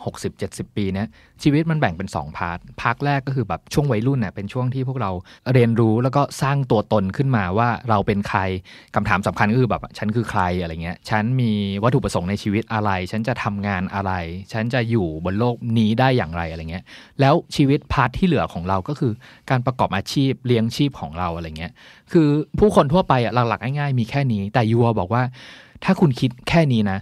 60-70 ปีเนะชีวิตมันแบ่งเป็น2พาร์ทพาร์ทแรกก็คือแบบช่วงวัยรุ่นเน่ยเป็นช่วงที่พวกเราเรียนรู้แล้วก็สร้างตัวตนขึ้นมาว่าเราเป็นใคร คำถามสำคัญก็คือแบบฉันคือใครอะไรเงี้ยฉันมีวัตถุประสงค์ในชีวิตอะไร ฉันจะทำงานอะไร ฉันจะอยู่บนโลกนี้ได้อย่างไรอะไรเงี้ย แล้วชีวิตพาร์ทที่เหลือของเราก็คือ การประกอบอาชีพเลี้ยงชีพของเราอะไรเงี้ย คือผู้คนทั่วไปอ่ะหลักๆง่ายๆ มีแค่นี้ แต่ยูวบอกว่า ถ้าคุณคิดแค่นี้นะ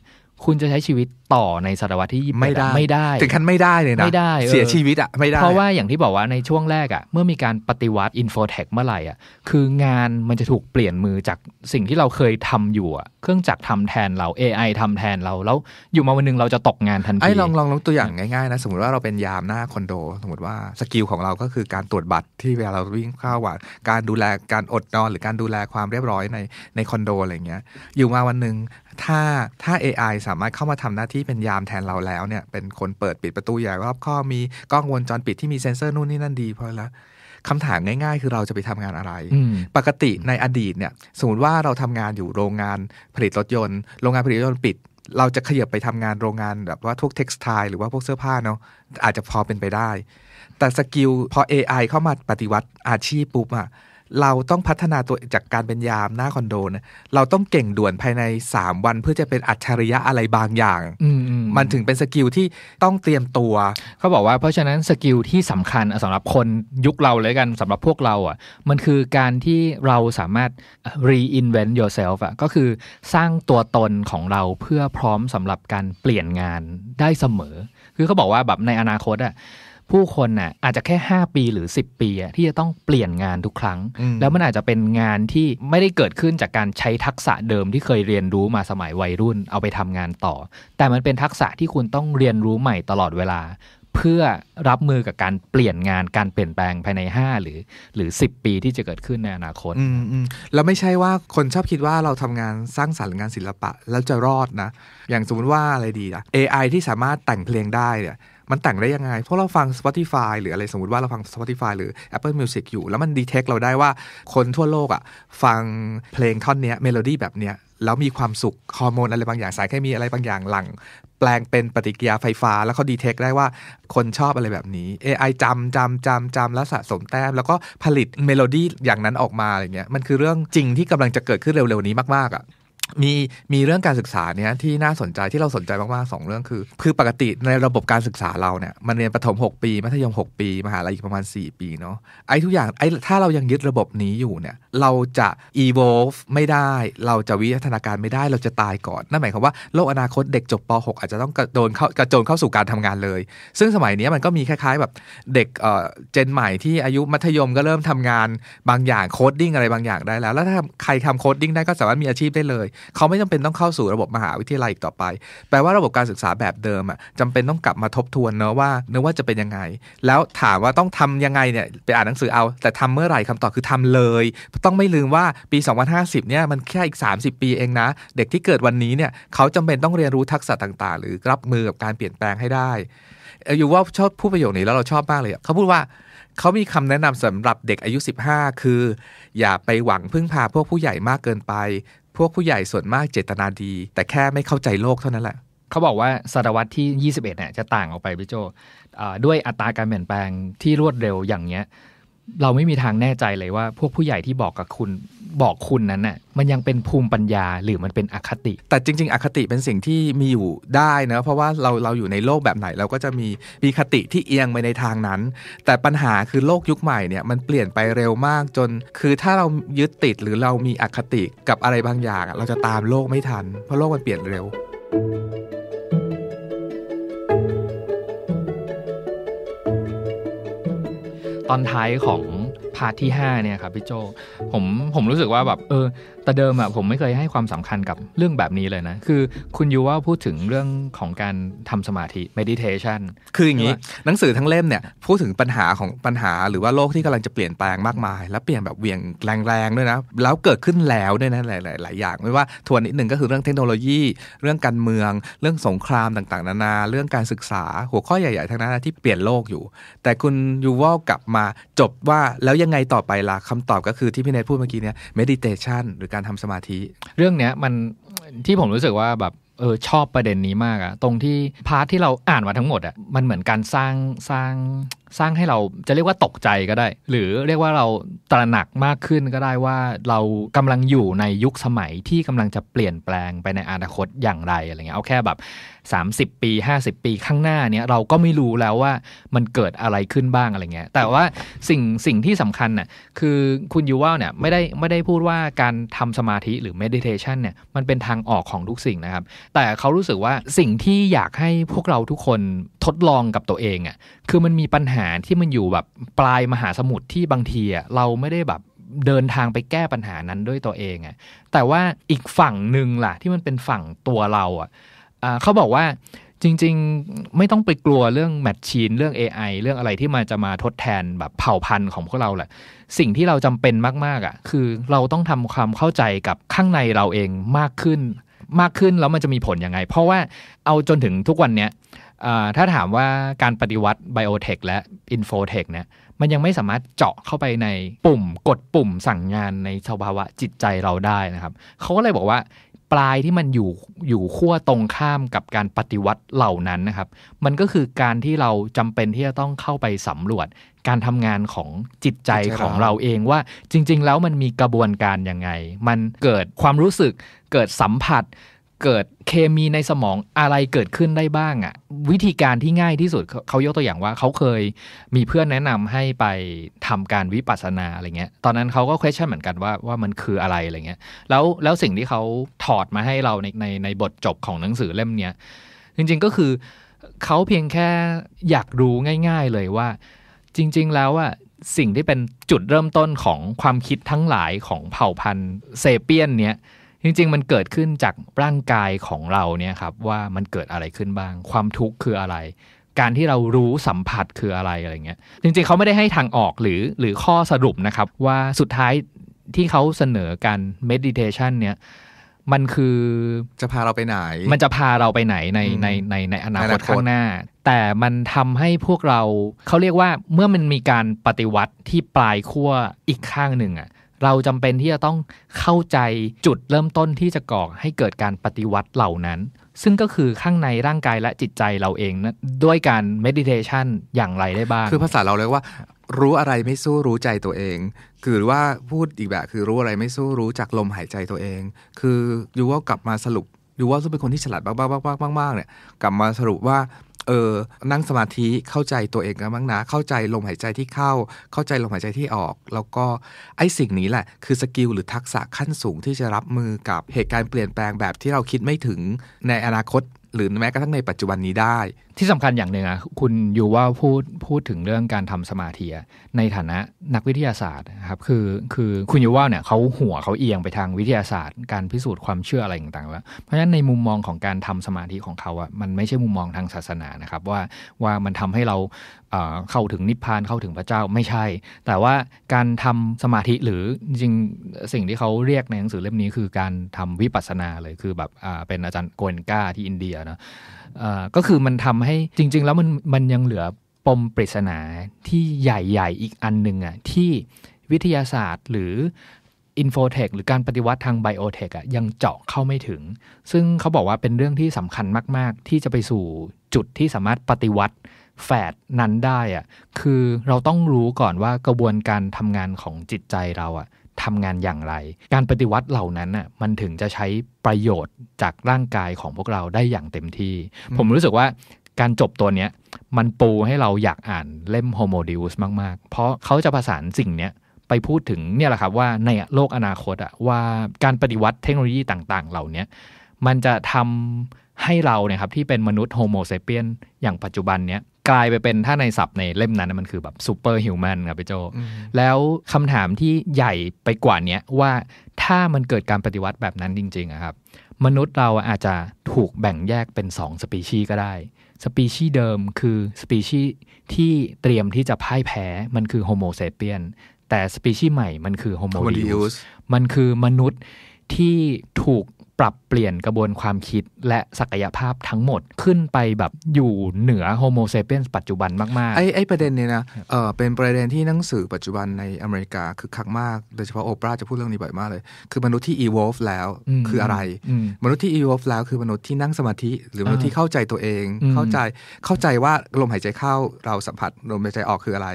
คุณจะใช้ชีวิตต่อในศตวรรษที่ย่ไม่ได้ไม่ได้ ถึงขั้นไม่ได้เลยนะไม่ได้เสียชีวิตอ่ะไม่ได้ เพราะว่าอย่างที่บอกว่าในช่วงแรกอ่ะ เมื่อมีการปฏิวัติอินโฟเทคเมื่อไหร่อ่ะ คืองานมันจะถูกเปลี่ยนมือจากสิ่งที่เราเคยทำอยู่อ่ะ เครื่องจักรทาแทนเรา AI ทำแทนเรา แล้วอยู่มาวันนึงเราจะตกงานทันทีไอ้ลองลองลองตัวอย่างง่ายๆนะ สมมติว่าเราเป็นยามหน้าคอนโด สมมติว่าสกิลของเรา ก็คือการตรวจบัตรที่เวลาเราวิ่งเข้าวัดการดูแลการอดนอนหรือการดูแลความเรียบร้อยในในคอนโดอะไรเงี้ย อยู่มาวันหนึ่งถ้าถ้า AI สามารถเข้ามาทำหน้าที่เป็นยามแทนเราแล้วเนี่ย เป็นคนเปิดปิดประตูใหญ่รอบข้อมีกล้องวงจรปิดที่มีเซ็นเซอร์นู่นนี่นั่นดีพอแล้วคำถามง่ายๆ คือเราจะไปทำงานอะไร ปกติในอดีตเนี่ยสมมติว่าเราทำงานอยู่โรงงานผลิตรถยนต์โรงงานผลิตรถยนต์ปิด เราจะขยับไปทำงานโรงงานแบบว่าพวกเท็กซ์ไทหรือว่าพวกเสื้อผ้าเนาะอาจจะพอเป็นไปได้ แต่สกิลพอ AI เข้ามาปฏิวัติอาชีพปุ๊บอะเราต้องพัฒนาตัวจากการเป็นยามหน้าคอนโดนะ เราต้องเก่งด่วนภายใน 3 วันเพื่อจะเป็นอัจฉริยะอะไรบางอย่าง มันถึงเป็นสกิลที่ต้องเตรียมตัว เขาบอกว่าเพราะฉะนั้นสกิลที่สำคัญ สำหรับคนยุคเราเลยกันสำหรับพวกเรา อ่ะ มันคือการที่เราสามารถ reinvent yourself อ่ะ ก็คือสร้างตัวตนของเราเพื่อพร้อมสำหรับการเปลี่ยนงานได้เสมอ คือเขาบอกว่าแบบในอนาคตอ่ะผู้คนน่ะอาจจะแค่ 5 ปีหรือ 10 ปี ที่จะต้องเปลี่ยนงานทุกครั้ง แล้วมันอาจจะเป็นงานที่ไม่ได้เกิดขึ้นจากการใช้ทักษะเดิมที่เคยเรียนรู้มาสมัยวัยรุ่น เอาไปทำงานต่อ แต่มันเป็นทักษะที่คุณต้องเรียนรู้ใหม่ตลอดเวลา เพื่อรับมือกับการเปลี่ยนงานการเปลี่ยนแปลงภายใน5หรือหรือ 10 ปีที่จะเกิดขึ้นในอนาคตแล้วไม่ใช่ว่าคนชอบคิดว่าเราทำงานสร้างสรรค์งานศิลปะแล้วจะรอดนะ อย่างสมมติว่าอะไรดีอะ AI ที่สามารถแต่งเพลงได้เนี่ยมันแต่งได้ยังไง เพราะเราฟัง Spotify หรืออะไร สมมติว่าเราฟัง Spotify หรือ Apple Music อยู่ แล้วมันดีเทคเราได้ว่าคนทั่วโลกอะ่ะฟังเพลงท่อนเนี้ยเมโลดี้แบบเนี้ยแล้วมีความสุขฮอร์โมนอะไรบางอย่างสายเคมีอะไรบางอย่างหลัง แปลงเป็นปฏิกิริยาไฟฟ้า แล้วเขาดีเทคได้ว่าคนชอบอะไรแบบนี้ AI จำจำจำจำแล้วสะสมแต้มแล้วก็ผลิตเมโลดี้อย่างนั้นออกมาอะไรเงี้ยมันคือเรื่องจริงที่กำลังจะเกิดขึ้นเร็วๆนี้มากๆอะ่ะมีมีเรื่องการศึกษาเนี้ยที่น่าสนใจที่เราสนใจมากๆสองเรื่องคือ คือปกติในระบบการศึกษาเราเนี่ยมันเรียนประถม6 ปี มัธยม 6 ปี มหาลัยอีกประมาณ 4 ปีเนาะไอ้ทุกอย่างไอ้ถ้าเรายังยึดระบบนี้อยู่เนี่ยเราจะ evolve ไม่ได้ เราจะวิวัฒนาการไม่ได้เราจะตายก่อนนั่นหมายความว่าโลกอนาคตเด็กจบป .6 อาจจะต้องกระโดนเข้ากระโจนเข้าสู่การทำงานเลย ซึ่งสมัยนี้มันก็มีคล้ายๆแบบเด็กเอ่อเจนใหม่ที่อายุมัธยมก็เริ่มทำงาน บางอย่างโคดดิ้งอะไรบางอย่างได้แล้วแล้วถ้าใครทำโคดดิ้งได้ก็สามารถมีอาชีพได้เลยเขาไม่จำเป็นต้องเข้าสู่ระบบมหาวิทยาลัยต่อไป แปลว่าระบบการศึกษาแบบเดิมอ่ะจำเป็นต้องกลับมาทบทวนเนอะว่าเนื้อว่าจะเป็นยังไง แล้วถามว่าต้องทำยังไงเนี่ยไปอ่านหนังสือเอา แต่ทำเมื่อไหร่คำตอบคือทำเลย ต้องไม่ลืมว่าปี2050เนี่ยมันแค่อีก30 ปีเองนะ เด็กที่เกิดวันนี้เนี่ยเขาจำเป็นต้องเรียนรู้ทักษะต่างๆ หรือรับมือกับการเปลี่ยนแปลงให้ได้ อยู่ว่าชอบผู้ประโยคนี้แล้วเราชอบมากเลย เขาพูดว่าเขามีคำแนะนำสำหรับเด็กอายุ 15 คือ อย่าไปหวังพึ่งพาพวกผู้ใหญ่มากเกินไปพวกผู้ใหญ่ส่วนมากเจตนาดี แต่แค่ไม่เข้าใจโลกเท่านั้นแหละ เขาบอกว่าศตวรรษที่ 21เนี่ยจะต่างออกไปพี่โจด้วยอัตราการเปลี่ยนแปลงที่รวดเร็วอย่างเงี้ยเราไม่มีทางแน่ใจเลยว่า พวกผู้ใหญ่ที่บอกกับ คุณ บอกคุณนั้นน่ะมันยังเป็นภูมิปัญญาหรือมันเป็นอคติ แต่จริง ๆอคติเป็นสิ่งที่มีอยู่ได้นะ เพราะว่าเราเราอยู่ในโลกแบบไหนเราก็จะมีมีคติที่เอียงไปในทางนั้น แต่ปัญหาคือโลกยุคใหม่เนี่ยมันเปลี่ยนไปเร็วมากจน คือถ้าเรายึดติดหรือเรามีอคติกับอะไรบางอย่าง เราจะตามโลกไม่ทัน เพราะโลกมันเปลี่ยนเร็วตอนท้ายของพาร์ทที่5เนี่ยครับพี่โจ ผม ผมรู้สึกว่าแบบ เออแต่เดิมอะผมไม่เคยให้ความสำคัญกับเรื่องแบบนี้เลยนะ คือคุณยูว่าพูดถึงเรื่องของการทำสมาธิ meditation คืออย่างนี้หนังสือทั้งเล่มเนี่ยพูดถึงปัญหาของปัญหาหรือว่าโลกที่กำลังจะเปลี่ยนแปลงมากมายแล้วเปลี่ยนแบบเวียงแรงๆด้วยนะแล้วเกิดขึ้นแล้วด้วยนะหลายๆ หลายอย่าง ไม่ว่าทวนนิดหนึ่งก็คือเรื่องเทคโนโลยี เรื่องการเมือง เรื่องสงครามต่างๆ นานาเรื่องการศึกษาหัวข้อใหญ่ๆทั้งนั้นที่เปลี่ยนโลกอยู่ แต่คุณยูว่ากลับมาจบว่าแล้วยังไงต่อไปล่ะคำตอบก็คือที่พี่เนทพูดเมื่อกี้เนี่ย meditation หรือการทำสมาธิ เรื่องเนี้ยมัน ที่ผมรู้สึกว่าแบบเออชอบประเด็นนี้มากอะตรงที่พาร์ทที่เราอ่านมาทั้งหมดอะมันเหมือนการสร้างสร้างสร้างให้เราจะเรียกว่าตกใจก็ได้ หรือเรียกว่าเราตระหนักมากขึ้นก็ได้ว่าเรากำลังอยู่ในยุคสมัยที่กำลังจะเปลี่ยนแปลงไปในอนาคตอย่างไรอะไรเงี้ยเอาแค่แบบ 30 ปี 50 ปีข้างหน้าเนี่ยเราก็ไม่รู้แล้วว่ามันเกิดอะไรขึ้นบ้างอะไรเงี้ยแต่ว่าสิ่งสิ่งที่สำคัญน่ะคือคุณยูว่าเนี่ยไม่ได้ไม่ได้พูดว่าการทำสมาธิหรือเมดิเทชันเนี่ยมันเป็นทางออกของทุกสิ่งนะครับแต่เขารู้สึกว่าสิ่งที่อยากให้พวกเราทุกคนทดลองกับตัวเองอ่ะคือมันมีปัญหาาที่มันอยู่แบบปลายมหาสมุทรที่บางทีเราไม่ได้แบบเดินทางไปแก้ปัญหานั้นด้วยตัวเองอะแต่ว่าอีกฝั่งหนึ่งล่ะที่มันเป็นฝั่งตัวเราอะเขาบอกว่าจริงๆไม่ต้องไปกลัวเรื่องแมชชีนเรื่อง AI เรื่องอะไรที่มันจะมาทดแทนแบบเผ่าพันธุ์ของพวกเราแหละสิ่งที่เราจำเป็นมากๆอ่ะคือเราต้องทำความเข้าใจกับข้างในเราเองมากขึ้น มากขึ้นแล้วมันจะมีผลยังไง เพราะว่าเอาจนถึงทุกวันเนี้ยถ้าถามว่าการปฏิวัติไบโอเทคและอินโฟเทคเนี่ยมันยังไม่สามารถเจาะเข้าไปในปุ่มกดปุ่มสั่งงานในสภาวะจิตใจเราได้นะครับ เขาก็เลยบอกว่าปลายที่มันอยู่อยู่ขั้วตรงข้ามกับการปฏิวัติเหล่านั้นนะครับ มันก็คือการที่เราจำเป็นที่จะต้องเข้าไปสำรวจการทำงานของจิตใจของเราเองว่า จริง ๆ แล้วมันมีกระบวนการยังไง มันเกิดความรู้สึกเกิดสัมผัสเกิดเคมีในสมองอะไรเกิดขึ้นได้บ้างอะ่ะวิธีการที่ง่ายที่สุดเขายกตัวอย่างว่าเขาเคยมีเพื่อนแนะนำให้ไปทำการวิปัสสนาอะไรเงี้ยตอนนั้นเขาก็ question เหมือนกันว่าว่ามันคืออะไรอะไรเงี้ยแล้วแล้วสิ่งที่เขาถอดมาให้เราในในในบทจบของหนังสือเล่มเนี้ยจริงๆก็คือเขาเพียงแค่อยากรู้ง่าย ๆเลยว่า จริงๆ แล้วอะ่ะสิ่งที่เป็นจุดเริ่มต้นของความคิดทั้งหลายของเผ่าพันธุ์เซเปียนเนี้ยจริงๆ มันเกิดขึ้นจากร่างกายของเราเนี่ยครับ ว่ามันเกิดอะไรขึ้นบ้าง ความทุกข์คืออะไร การที่เรารู้สัมผัสคืออะไรอะไรเงี้ยจริงๆ เขาไม่ได้ให้ทางออกหรือหรือข้อสรุปนะครับ ว่าสุดท้ายที่เขาเสนอการเมดิเทชันเนี่ยมันคือ จะพาเราไปไหน มันจะพาเราไปไหนในในในในอนาคตข้างหน้า แต่มันทำให้พวกเราเขาเรียกว่าเมื่อมันมีการปฏิวัติที่ปลายขั้วอีกข้างหนึ่งอะ่ะเราจำเป็นที่จะต้องเข้าใจจุดเริ่มต้นที่จะก่อให้เกิดการปฏิวัติเหล่านั้น ซึ่งก็คือข้างในร่างกายและจิตใจเราเองนะด้วยการเมดิเทชันอย่างไรได้บ้างคือภาษาเราเรียกว่า รู้อะไรไม่สู้รู้ใจตัวเอง คือว่าพูดอีกแบบคือรู้อะไรไม่สู้รู้จากลมหายใจตัวเอง คือยูว่ากลับมาสรุปยูว่าซึ่งเป็นคนที่ฉลาดมากๆๆๆๆเนี่ยกลับมาสรุปว่าเออนั่งสมาธิเข้าใจตัวเองกันบ้างนะ เข้าใจลมหายใจที่เข้า เข้าใจลมหายใจที่ออก แล้วก็ไอ้สิ่งนี้แหละคือสกิลหรือทักษะขั้นสูงที่จะรับมือกับเหตุการณ์เปลี่ยนแปลงแบบที่เราคิดไม่ถึงในอนาคต หรือแม้กระทั่งในปัจจุบันนี้ได้ที่สำคัญอย่างหนึ่งอ่ะคุณอยู่ว่าพูดพูดถึงเรื่องการทำสมาธิในฐานะนักวิทยาศาสตร์ครับ คือคือคุณอยู่ว่าเนี่ยเขาหัวเขาเอียงไปทางวิทยาศาสตร์ การพิสูจน์ความเชื่ออะไรต่างๆแล้วเพราะฉะนั้นในมุมมองของการทำสมาธิของเขาอ่ะมันไม่ใช่มุมมองทางศาสนานะครับ ว่าว่ามันทำให้เราเข้าถึงนิพพานเข้าถึงพระเจ้าไม่ใช่ แต่ว่าการทำสมาธิหรือจริงสิ่งที่เขาเรียกในหนังสือเล่มนี้คือการทำวิปัสสนาเลยคือแบบเป็นอาจารย์โกนก้าที่อินเดียนะก็คือมันทำให้จริงๆ แล้วมันมันยังเหลือปมปริศนาที่ใหญ่ๆ อีกอันหนึ่งอ่ะที่วิทยาศาสตร์หรืออินโฟเทคหรือการปฏิวัติทางไบโอเทคอ่ะยังเจาะเข้าไม่ถึง ซึ่งเขาบอกว่าเป็นเรื่องที่สำคัญมาก ๆ ที่จะไปสู่จุดที่สามารถปฏิวัติแฟดนั้นได้อ่ะคือเราต้องรู้ก่อนว่ากระบวนการทำงานของจิตใจเราอ่ะทำงานอย่างไร การปฏิวัติเหล่านั้นน่ะมันถึงจะใช้ประโยชน์จากร่างกายของพวกเราได้อย่างเต็มที่ ผมรู้สึกว่าการจบตัวเนี้ย มันปูให้เราอยากอ่านเล่มโฮโมดิวส์มาก ๆ เพราะเขาจะประสานสิ่งเนี้ย ไปพูดถึงเนี่ยแหละครับว่าในโลกอนาคตอะว่าการปฏิวัติเทคโนโลยีต่าง ๆ เหล่านี้มันจะทำให้เราเนี่ยครับที่เป็นมนุษย์โฮโมเซเปียนอย่างปัจจุบันเนี้ยกลายไปเป็นถ้าในศัพท์ในเล่มนั้น มันคือแบบซูเปอร์ฮิวแมนครับพี่โจ แล้วคำถามที่ใหญ่ไปกว่านี้ว่าถ้ามันเกิดการปฏิวัติแบบนั้นจริงๆ ครับ มนุษย์เราอาจจะถูกแบ่งแยกเป็น 2 สปีชีก็ได้ สปีชีเดิมคือ สปีชีที่เตรียมที่จะพ่ายแพ้มันคือโฮโมเซเปียนแต่สปีชีใหม่มันคือโฮโมดิอุสมันคือมนุษย์ที่ถูกปรับเปลี่ยนกระบวนความคิดและศักยภาพทั้งหมดขึ้นไปแบบอยู่เหนือโฮโมเซเปียนปัจจุบันมาก ๆ ไอ้ไอ้ประเด็นเนี่ยนะเออเป็นประเด็นที่หนังสือปัจจุบันในอเมริกาคือคักมากโดยเฉพาะโอปราจะพูดเรื่องนี้บ่อยมากเลยคือมนุษย์ที่ evolve แล้วคืออะไร มนุษย์ที่ evolve แล้วคือมนุษย์ที่นั่งสมาธิหรือมนุษย์ที่เข้าใจตัวเอง เข้าใจเข้าใจว่าลมหายใจเข้าเราสัมผัสลมหายใจออกคืออะไร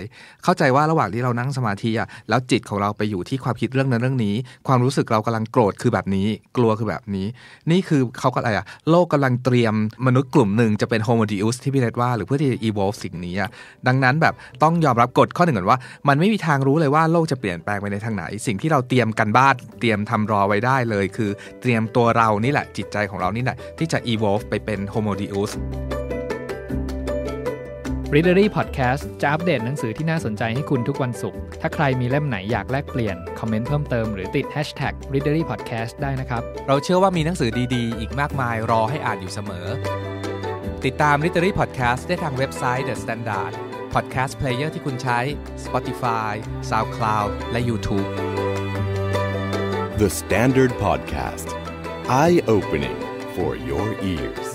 เข้าใจว่าระหว่างที่เรานั่งสมาธิอ่ะแล้วจิตของเราไปอยู่ที่ความคิดเรื่องนั้นเรื่องนี้ ความรู้สึกเรากำลังโกรธคือแบบนี้กลัวคือแบบนี้นี่คือเขาก็อะไรอะโลกกาลังเตรียมมนุษย์กลุ่มหนึ่งจะเป็นโฮโมดิอุสที่พี่เล็ดว่าหรือเพื่อที่จะอีโวสิ่งนี้อะดังนั้นแบบต้องยอมรับกฎข้อหนึ่งก่อนว่า มันไม่มีทางรู้เลยว่าโลกจะเปลี่ยนแปลงไปในทางไหน สิ่งที่เราเตรียมกันบ้านเตรียมทำรอไว้ได้เลย คือเตรียมตัวเรานี่แหละจิตใจของเรานี่แหละที่จะอีโวไปเป็นโฮโมดิอุส r e a d e r y Podcast จะอัปเดตหนังสือที่น่าสนใจให้คุณทุกวันศุกร์ ถ้าใครมีเล่มไหนอยากแลกเปลี่ยนคอมเมนต์เพิ่มเติมหรือติด Hashtag r e a d e r y Podcast ได้นะครับ เราเชื่อว่ามีหนังสือดี ๆ อีกมากมายรอให้อ่านอยู่เสมอ ติดตาม r e a d e r y Podcast ได้ทางเว็บไซต์ The Standard Podcast Player ที่คุณใช้ Spotify SoundCloud และ YouTube The Standard Podcast Eye Opening for your ears